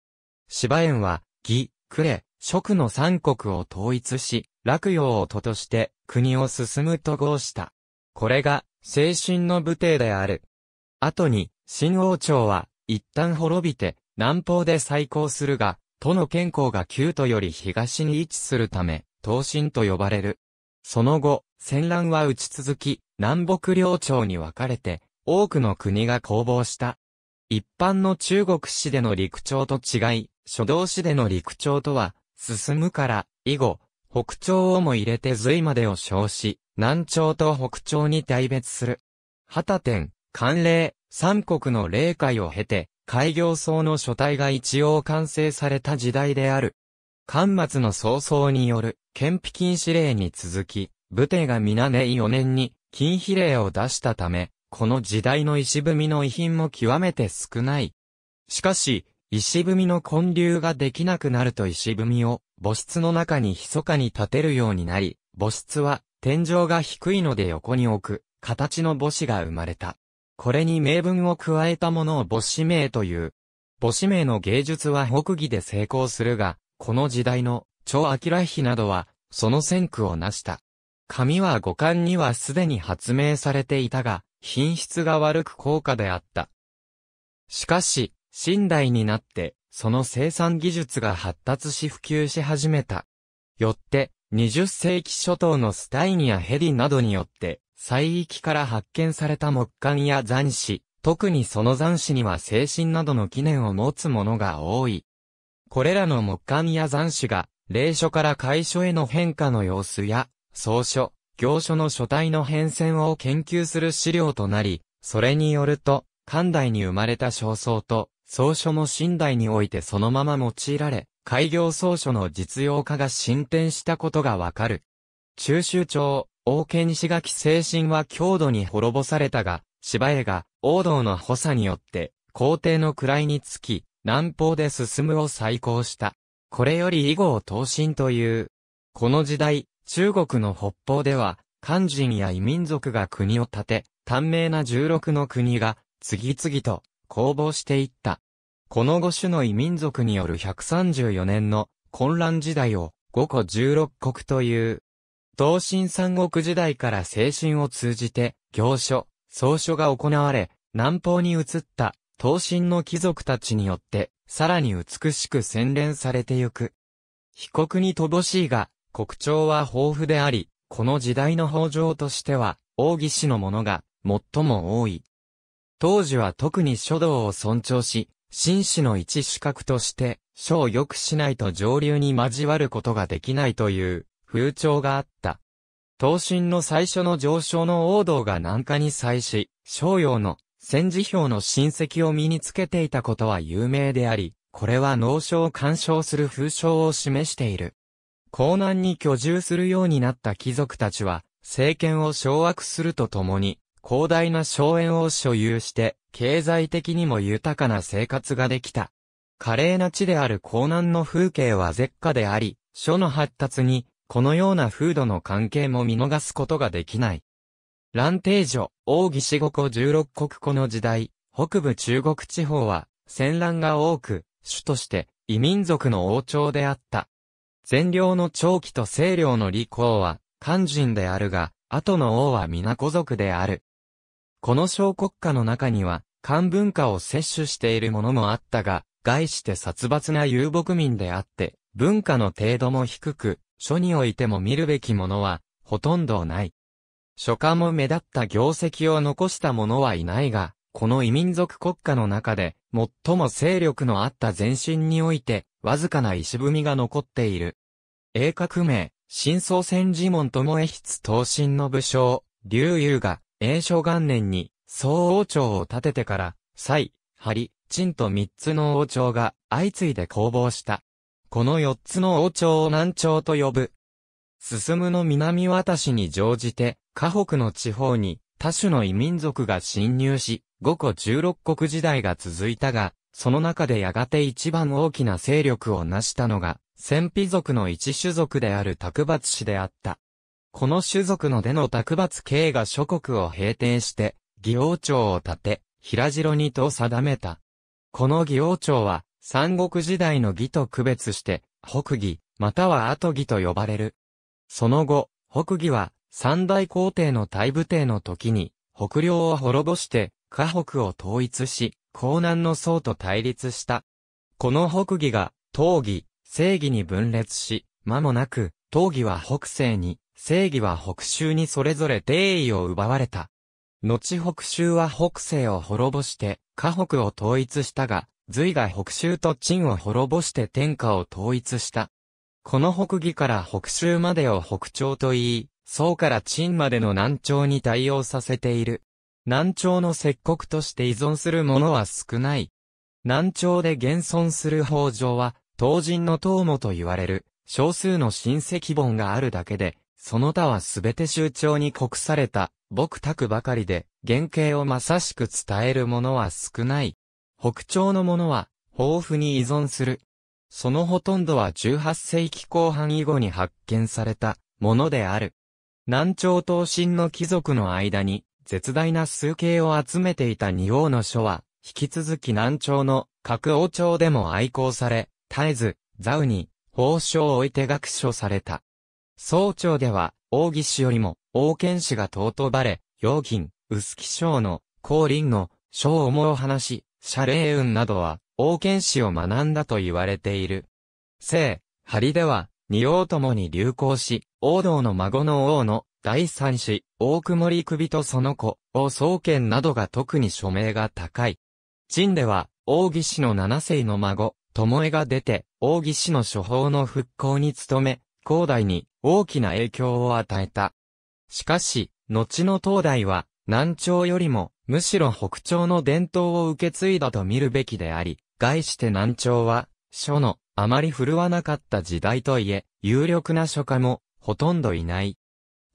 芝園は、義、呉、食の三国を統一し、落葉をととして国を進むと合した。これが、精神の武帝である。後に、新王朝は、一旦滅びて、南方で再興するが、都の健康が旧都より東に位置するため、東進と呼ばれる。その後、戦乱は打ち続き、南北領朝に分かれて、多くの国が攻防した。一般の中国史での陸朝と違い、初動史での陸朝とは、進むから、以後、北朝をも入れて隋までを称し、南朝と北朝に大別する。旗天、寒冷、三国の霊界を経て、開業層の書体が一応完成された時代である。漢末の曹操による、憲秘禁止令に続き、武帝が皆年4年に、禁比令を出したため、この時代の石踏みの遺品も極めて少ない。しかし、石踏みの混流ができなくなると石踏みを母室の中に密かに建てるようになり、母室は天井が低いので横に置く形の母子が生まれた。これに名分を加えたものを母子名という。母子名の芸術は北義で成功するが、この時代の、超明日などは、その先駆を成した。紙は五感にはすでに発明されていたが、品質が悪く高価であった。しかし、新代になって、その生産技術が発達し普及し始めた。よって、20世紀初頭のスタイニやヘリなどによって、西域から発見された木簡や残紙、特にその残紙には精神などの記念を持つものが多い。これらの木簡や残紙が、霊書から会書への変化の様子や、草書、行書の書体の変遷を研究する資料となり、それによると、漢代に生まれた小燥と、草書も新代においてそのまま用いられ、開業草書の実用化が進展したことがわかる。中州朝王権石垣精神は強度に滅ぼされたが、芝江が王道の補佐によって皇帝の位につき、南方で進むを再興した。これより以後を闘神という。この時代、中国の北方では、漢人や異民族が国を建て、短命な16の国が、次々と、攻防していった。この5種の異民族による134年の混乱時代を、5個16国という。東晋三国時代から精神を通じて、行書、草書が行われ、南方に移った東晋の貴族たちによって、さらに美しく洗練されてゆく。被告に乏しいが、国長は豊富であり、この時代の法上としては、王義士のものが最も多い。当時は特に書道を尊重し、紳士の一資格として、書を良くしないと上流に交わることができないという、風潮があった。東進の最初の上昇の王道が南下に際し、商用の戦時表の親戚を身につけていたことは有名であり、これは農書を干渉する風潮を示している。江南に居住するようになった貴族たちは、政権を掌握するとともに、広大な荘園を所有して、経済的にも豊かな生活ができた。華麗な地である江南の風景は絶下であり、書の発達にこのような風土の関係も見逃すことができない。蘭定女、王義四五湖十六国湖の時代、北部中国地方は、戦乱が多く、主として、異民族の王朝であった。善良の長期と清涼の李公は、漢人であるが、後の王は皆古族である。この小国家の中には、漢文化を摂取しているものもあったが、概して殺伐な遊牧民であって、文化の程度も低く、書においても見るべきものは、ほとんどない。書家も目立った業績を残した者はいないが、この異民族国家の中で、最も勢力のあった前身において、わずかな石踏みが残っている。英革命、新総戦自門ともえ筆東身の武将、劉裕が、英書元年に、総王朝を建ててから、蔡、張、陳と三つの王朝が、相次いで攻防した。この四つの王朝を南朝と呼ぶ。進むの南渡しに乗じて、河北の地方に多種の異民族が侵入し、五個十六国時代が続いたが、その中でやがて一番大きな勢力を成したのが、戦費族の一種族である卓抜氏であった。この種族の出の卓抜系が諸国を平定して、義王朝を建て、平城にと定めた。この義王朝は、三国時代の義と区別して、北義、または後義と呼ばれる。その後、北義は、三大皇帝の大武帝の時に、北領を滅ぼして、河北を統一し、江南の僧と対立した。この北義が、東義、正義に分裂し、間もなく、東義は北西に、正義は北州にそれぞれ定位を奪われた。後北州は北西を滅ぼして、河北を統一したが、隋が北州と陳を滅ぼして天下を統一した。この北魏から北州までを北朝と言い、宋から陳までの南朝に対応させている。南朝の石国として依存するものは少ない。南朝で現存する北条は、当人の塔もと言われる、少数の親戚本があるだけで、その他は全て州長に国された、僕宅ばかりで、原型をまさしく伝えるものは少ない。北朝のものは、豊富に依存する。そのほとんどは18世紀後半以後に発見されたものである。南朝東進の貴族の間に絶大な数形を集めていた二王の書は、引き続き南朝の各王朝でも愛好され、絶えず、ザウに、法書を置いて学書された。総朝では、王義氏よりも、王権氏が尊ばれ、陽金、薄木章の、光林の、章をもお話、謝礼運などは、王権史を学んだと言われている。聖、張では、二王ともに流行し、王道の孫の王の第三子、大曇り首とその子、王宗権などが特に署名が高い。陳では、王義氏の七世の孫、巴が出て、王義氏の処方の復興に努め、後代に大きな影響を与えた。しかし、後の東大は、南朝よりも、むしろ北朝の伝統を受け継いだと見るべきであり、概して南朝は、書の、あまり振るわなかった時代といえ、有力な書家も、ほとんどいない。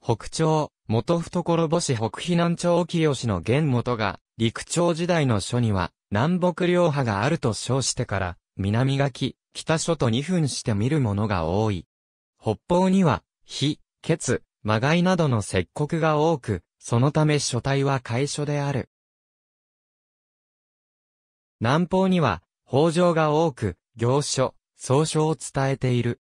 北朝、元懐星北避南朝清の源元が、陸朝時代の書には、南北両派があると称してから、南書き、北書と二分して見るものが多い。北方には、非、血、魔害などの石刻が多く、そのため書体は楷書である。南方には、北条が多く、行書、草書を伝えている。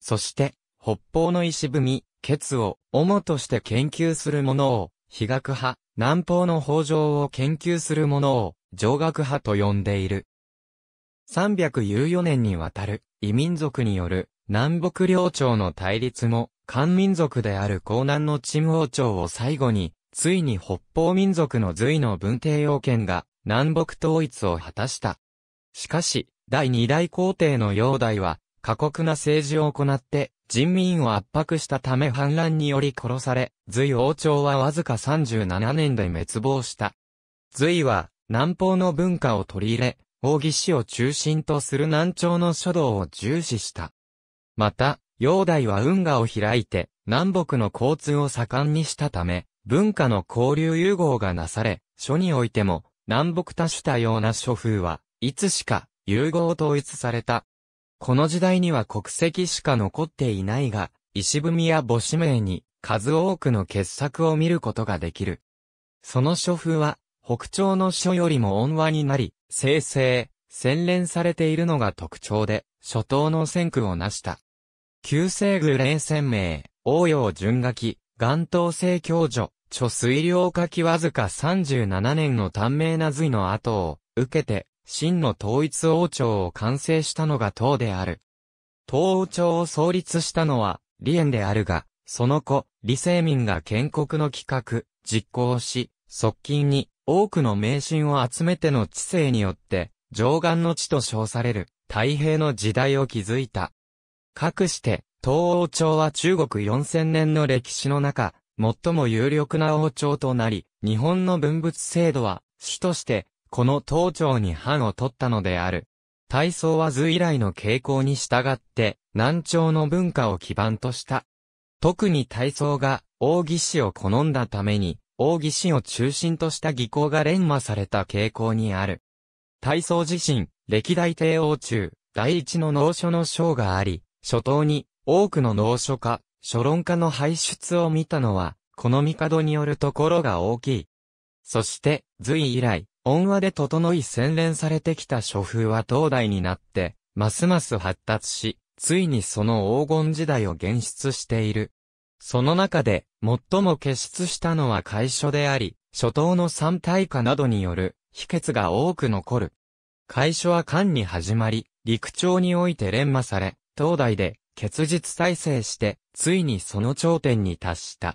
そして、北方の石踏み、ケツを、主として研究する者を、比学派、南方の北条を研究する者を、上学派と呼んでいる。314年にわたる、異民族による、南北領朝の対立も、漢民族である江南の陳王朝を最後に、ついに北方民族の隋の文帝要件が南北統一を果たした。しかし、第二代皇帝の煬帝は、過酷な政治を行って、人民を圧迫したため反乱により殺され、隋王朝はわずか37年で滅亡した。隋は、南方の文化を取り入れ、王義氏を中心とする南朝の書道を重視した。また、煬帝は運河を開いて、南北の交通を盛んにしたため、文化の交流融合がなされ、書においても、南北多種多様な書風は、いつしか、融合統一された。この時代には国籍しか残っていないが、石踏みや母子名に、数多くの傑作を見ることができる。その書風は、北朝の書よりも温和になり、生成、洗練されているのが特徴で、初頭の先駆を成した。旧西具冷戦名、応用純書き、元東西教助、貯水量書きわずか37年の短命な隋の後を受けて、真の統一王朝を完成したのが唐である。唐王朝を創立したのは、李縁であるが、その後、李世民が建国の企画、実行し、側近に多くの名神を集めての知性によって、上岸の地と称される、太平の時代を築いた。かくして、東王朝は中国4000年の歴史の中、最も有力な王朝となり、日本の文物制度は、主として、この東朝に藩を取ったのである。大宋は図以来の傾向に従って、南朝の文化を基盤とした。特に大宋が、王義士を好んだために、王義士を中心とした技巧が連磨された傾向にある。大宋自身、歴代帝王中、第一の農書の章があり、初頭に多くの農書家、書論家の排出を見たのは、この帝によるところが大きい。そして、隋以来、恩和で整い洗練されてきた書風は東大になって、ますます発達し、ついにその黄金時代を現出している。その中で、最も結出したのは楷書であり、初頭の三大化などによる、秘訣が多く残る。楷書は漢に始まり、陸朝において連磨され、東大で結実再生して、ついにその頂点に達した。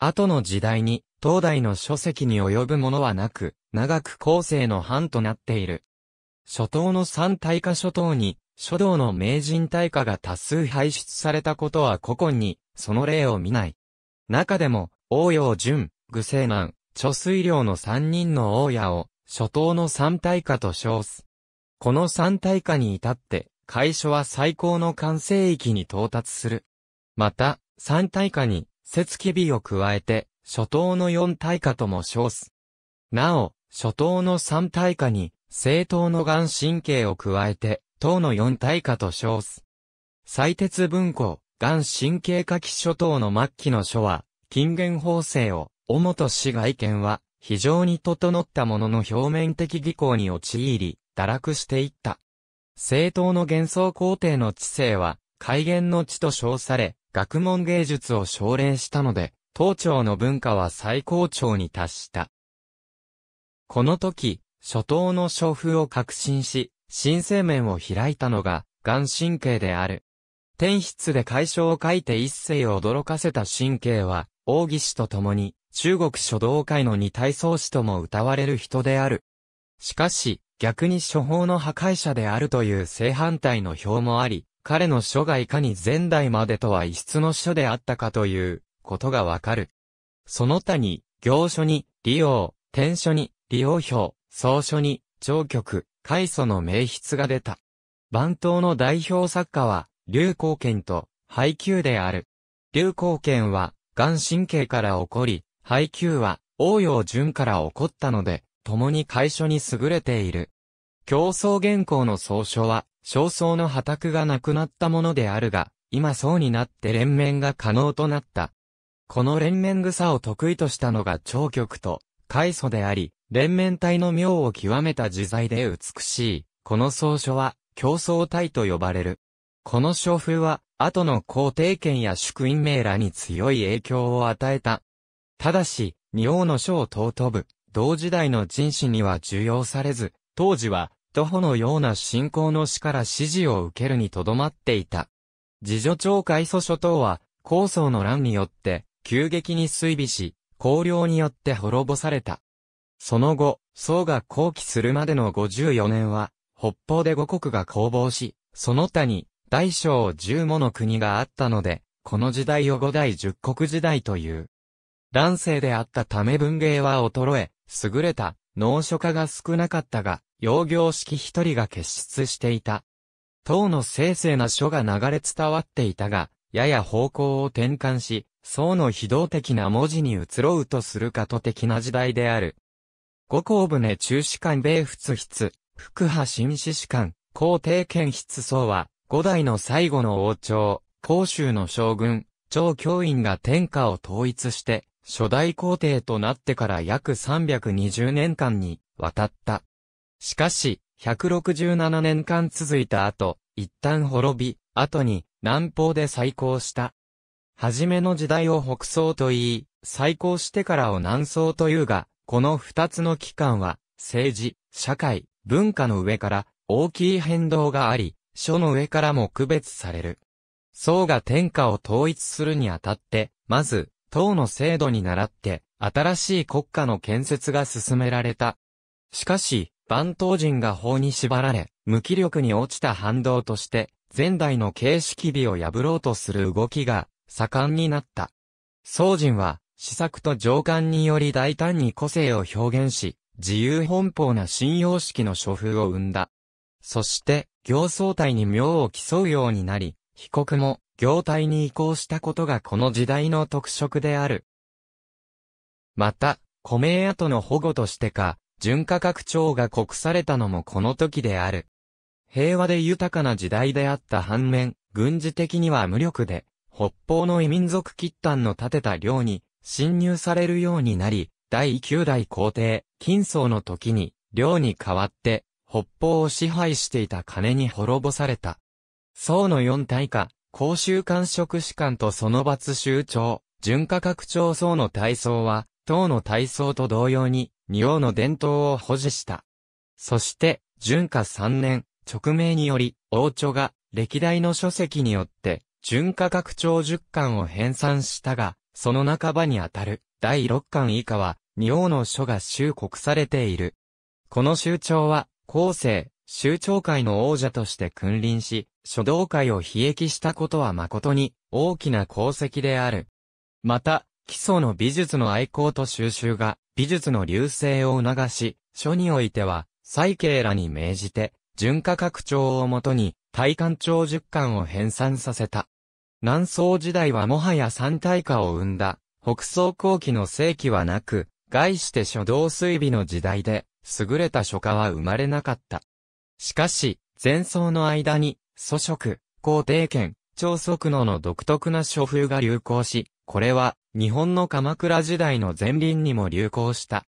後の時代に、東大の書籍に及ぶものはなく、長く後世の藩となっている。初頭の三大化諸島に、書道の名人大化が多数輩出されたことは古今に、その例を見ない。中でも、王陽淳、愚西南、貯水量の三人の王屋を、初頭の三大化と称す。この三大化に至って、会所は最高の完成域に到達する。また、三大化に、節気日を加えて、初等の四大化とも称す。なお、初等の三大化に、正当の眼神経を加えて、等の四大化と称す。最鉄文庫、眼神経科期初等の末期の書は、近現法制を、尾本市外見は、非常に整ったものの表面的技巧に陥り、堕落していった。政党の幻想皇帝の知性は、改元の地と称され、学問芸術を奨励したので、当朝の文化は最高潮に達した。この時、初頭の書風を革新し、新生面を開いたのが、眼神経である。天筆で解消を書いて一世を驚かせた神経は、王義氏と共に、中国書道界の二体創始とも歌われる人である。しかし、逆に処方の破壊者であるという正反対の表もあり、彼の書がいかに前代までとは異質の書であったかということがわかる。その他に、行書に、利用、転書に、利用表、草書に、長曲、開祖の名筆が出た。番頭の代表作家は、流光剣と、配給である。流光剣は、眼神経から起こり、配給は、応用順から起こったので、共に会所に優れている。競争原稿の総書は、焦燥の破卓がなくなったものであるが、今そうになって連綿が可能となった。この連綿草を得意としたのが長曲と、快祖であり、連綿体の妙を極めた自在で美しい。この草書は、競争体と呼ばれる。この書風は、後の皇帝権や祝院名らに強い影響を与えた。ただし、仁王の書を尊ぶ、同時代の陳氏には受要されず、当時は、徒歩のような信仰の死から指示を受けるにとどまっていた。自助町海祖諸島は、高層の乱によって、急激に衰微し、荒領によって滅ぼされた。その後、宋が後期するまでの54年は、北方で五国が攻防し、その他に、大小十もの国があったので、この時代を五代十国時代という。乱世であったため文芸は衰え、優れた農書家が少なかったが、養業式一人が結出していた。唐の精成な書が流れ伝わっていたが、やや方向を転換し、宋の非道的な文字に移ろうとするかと的な時代である。五光船中士官米仏筆、福派新士士官、皇帝兼筆宋は、五代の最後の王朝、甲州の将軍、張教員が天下を統一して、初代皇帝となってから約320年間に渡った。しかし、167年間続いた後、一旦滅び、後に南方で再興した。はじめの時代を北宋と言い、再興してからを南宋というが、この二つの期間は、政治、社会、文化の上から大きい変動があり、書の上からも区別される。宋が天下を統一するにあたって、まず、党の制度に倣って、新しい国家の建設が進められた。しかし、万頭人が法に縛られ、無気力に落ちた反動として、前代の形式美を破ろうとする動きが盛んになった。宋人は、施策と上官により大胆に個性を表現し、自由奔放な信用式の処風を生んだ。そして、行総体に妙を競うようになり、被告も業態に移行したことがこの時代の特色である。また、米跡の保護としてか、純価格張が国されたのもこの時である。平和で豊かな時代であった反面、軍事的には無力で、北方の異民族喫端の建てた領に侵入されるようになり、第9代皇帝、金層の時に、領に代わって、北方を支配していた金に滅ぼされた。宋の四大化、公衆官職士官とその罰州長、準価格長僧の体操は、唐の体操と同様に、仁王の伝統を保持した。そして、準価三年、直命により、王朝が、歴代の書籍によって、準価格長十巻を編纂したが、その半ばにあたる、第六巻以下は、仁王の書が収刻されている。この州長は、後世、州長会の王者として君臨し、書道界を悲劇したことは誠に大きな功績である。また、基礎の美術の愛好と収集が美術の流星を促し、書においては、蔡慶らに命じて、純化拡張をもとに、大官長10巻を編纂させた。南宋時代はもはや三大化を生んだ、北宋後期の世紀はなく、概して書道水美の時代で、優れた書家は生まれなかった。しかし、前奏の間に、祖食、皇帝権、朝則のの独特な書風が流行し、これは日本の鎌倉時代の前輪にも流行した。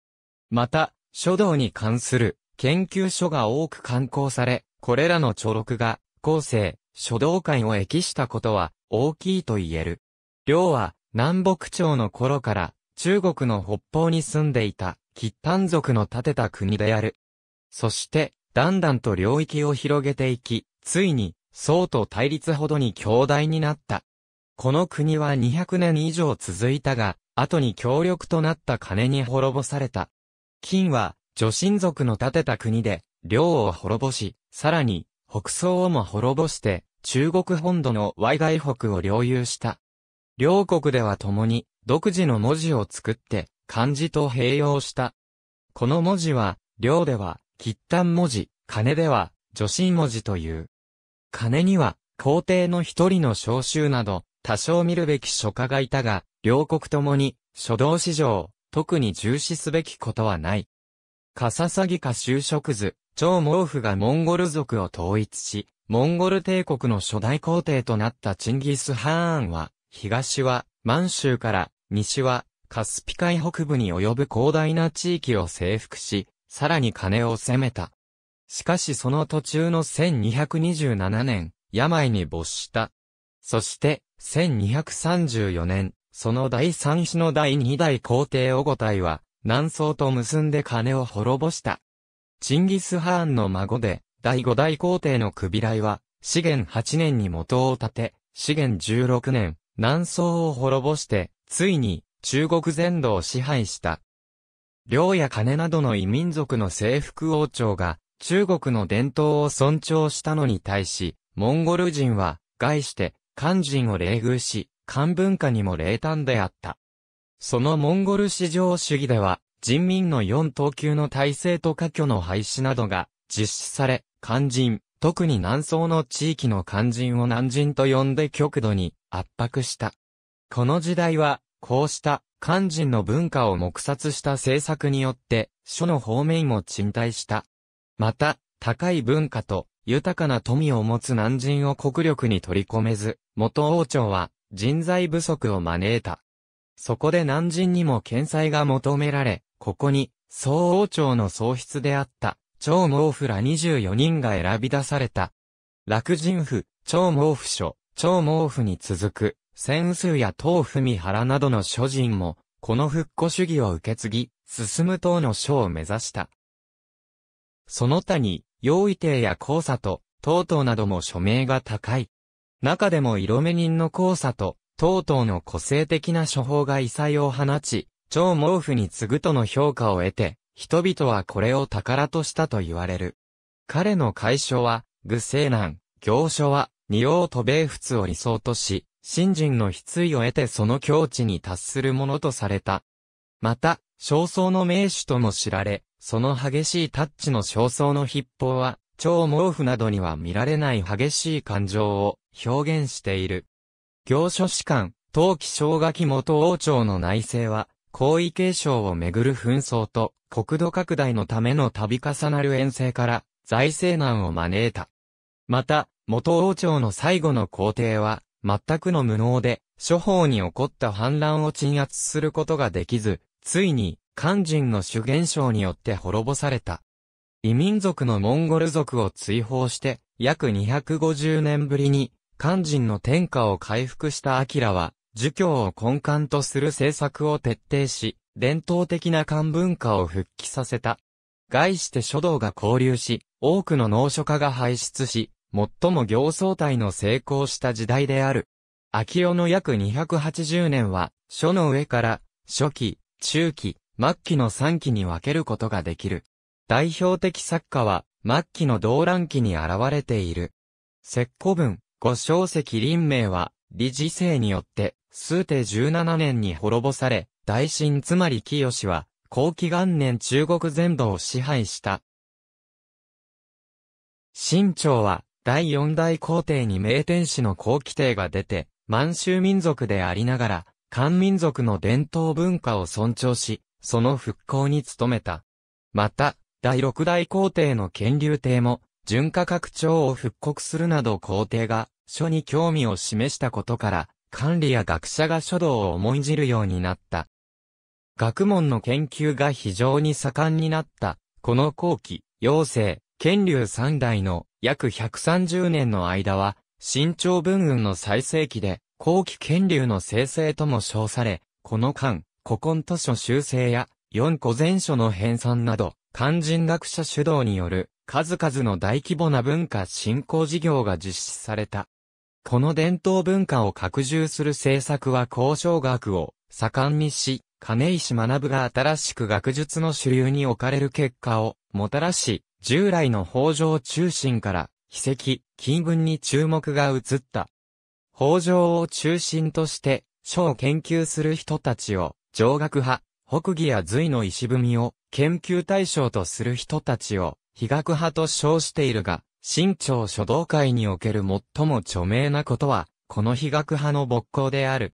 また、書道に関する研究書が多く刊行され、これらの著録が後世、書道界を益したことは大きいと言える。梁は南北朝の頃から中国の北方に住んでいた、吉丹族の建てた国である。そして、だんだんと領域を広げていき、ついに、宋と対立ほどに強大になった。この国は200年以上続いたが、後に強力となった金に滅ぼされた。金は、女神族の建てた国で、領を滅ぼし、さらに、北宋をも滅ぼして、中国本土の外外北を領有した。両国では共に、独自の文字を作って、漢字と併用した。この文字は、領では、喫丹文字、金では、女神文字という。金には、皇帝の一人の召集など、多少見るべき書家がいたが、両国ともに、初道史上、特に重視すべきことはない。カササギか就職図、超毛布がモンゴル族を統一し、モンゴル帝国の初代皇帝となったチンギス・ハーンは、東は満州から西はカスピ海北部に及ぶ広大な地域を征服し、さらに金を攻めた。しかしその途中の1227年、病に没した。そして、1234年、その第三子の第二代皇帝オゴタイは、南宋と結んで金を滅ぼした。チンギス・ハーンの孫で、第五代皇帝のクビライは、資源8年に元を立て、資源16年、南宋を滅ぼして、ついに、中国全土を支配した。領や金などの異民族の征服王朝が、中国の伝統を尊重したのに対し、モンゴル人は、概して、漢人を冷遇し、漢文化にも冷淡であった。そのモンゴル史上主義では、人民の四等級の体制と科挙の廃止などが実施され、漢人、特に南宋の地域の漢人を南人と呼んで極度に圧迫した。この時代は、こうした漢人の文化を黙殺した政策によって、書の方面も沈滞した。また、高い文化と豊かな富を持つ南人を国力に取り込めず、元王朝は人材不足を招いた。そこで南人にも検裁が求められ、ここに、総王朝の創出であった、超毛布ら24人が選び出された。楽人府、超毛布書、超毛布に続く、千数や東文原などの諸人も、この復古主義を受け継ぎ、進む党の書を目指した。その他に、用意帝や交差と、等々なども署名が高い。中でも色目人の交差と、等々の個性的な処方が異彩を放ち、超毛布に次ぐとの評価を得て、人々はこれを宝としたと言われる。彼の解消は、愚西難、行書は、二王と米仏を理想とし、信心の筆意を得てその境地に達するものとされた。また、焦燥の名手とも知られ、その激しいタッチの焦燥の筆法は、超毛布などには見られない激しい感情を表現している。行書士官、冬季正垣元王朝の内政は、皇位継承をめぐる紛争と国土拡大のための度重なる遠征から財政難を招いた。また、元王朝の最後の皇帝は、全くの無能で、諸方に起こった反乱を鎮圧することができず、ついに、肝心の主現象によって滅ぼされた。異民族のモンゴル族を追放して、約250年ぶりに、肝心の天下を回復したアキラは、儒教を根幹とする政策を徹底し、伝統的な漢文化を復帰させた。概して書道が交流し、多くの農書家が輩出し、最も行僧体の成功した時代である。秋代の約280年は、書の上から、初期、中期、末期の3期に分けることができる。代表的作家は、末期の動乱期に現れている。石古文、五小石林明は、理事制によって、数帝17年に滅ぼされ、大神つまり清は、後期元年中国全土を支配した。清朝は、第四代皇帝に名天使の後期帝が出て、満州民族でありながら、漢民族の伝統文化を尊重し、その復興に努めた。また、第六代皇帝の乾隆帝も、純価格張を復刻するなど皇帝が書に興味を示したことから、管理や学者が書道を思いじるようになった。学問の研究が非常に盛んになった、この後期、陽性、乾隆三代の約130年の間は、新朝文運の最盛期で、後期権流の生成とも称され、この間、古今図書修正や、四古前書の編纂など、肝心学者主導による、数々の大規模な文化振興事業が実施された。この伝統文化を拡充する政策は交渉学を盛んにし、金石学が新しく学術の主流に置かれる結果をもたらし、従来の法上中心から、秘跡、金文に注目が移った。法上を中心として、書を研究する人たちを、上学派、北義や隋の石踏みを、研究対象とする人たちを、非学派と称しているが、新朝書道会における最も著名なことは、この非学派の勃興である。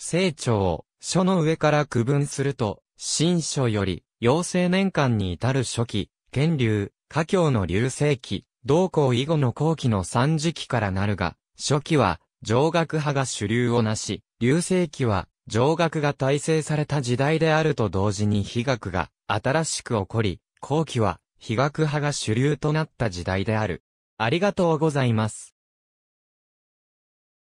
清朝を、書の上から区分すると、新書より、陽性年間に至る初期、源流、華僑の流星期、同校以後の後期の三時期からなるが、初期は、上学派が主流をなし、流星期は上学が体制された時代であると同時に非学が新しく起こり、後期は非学派が主流となった時代である。ありがとうございます。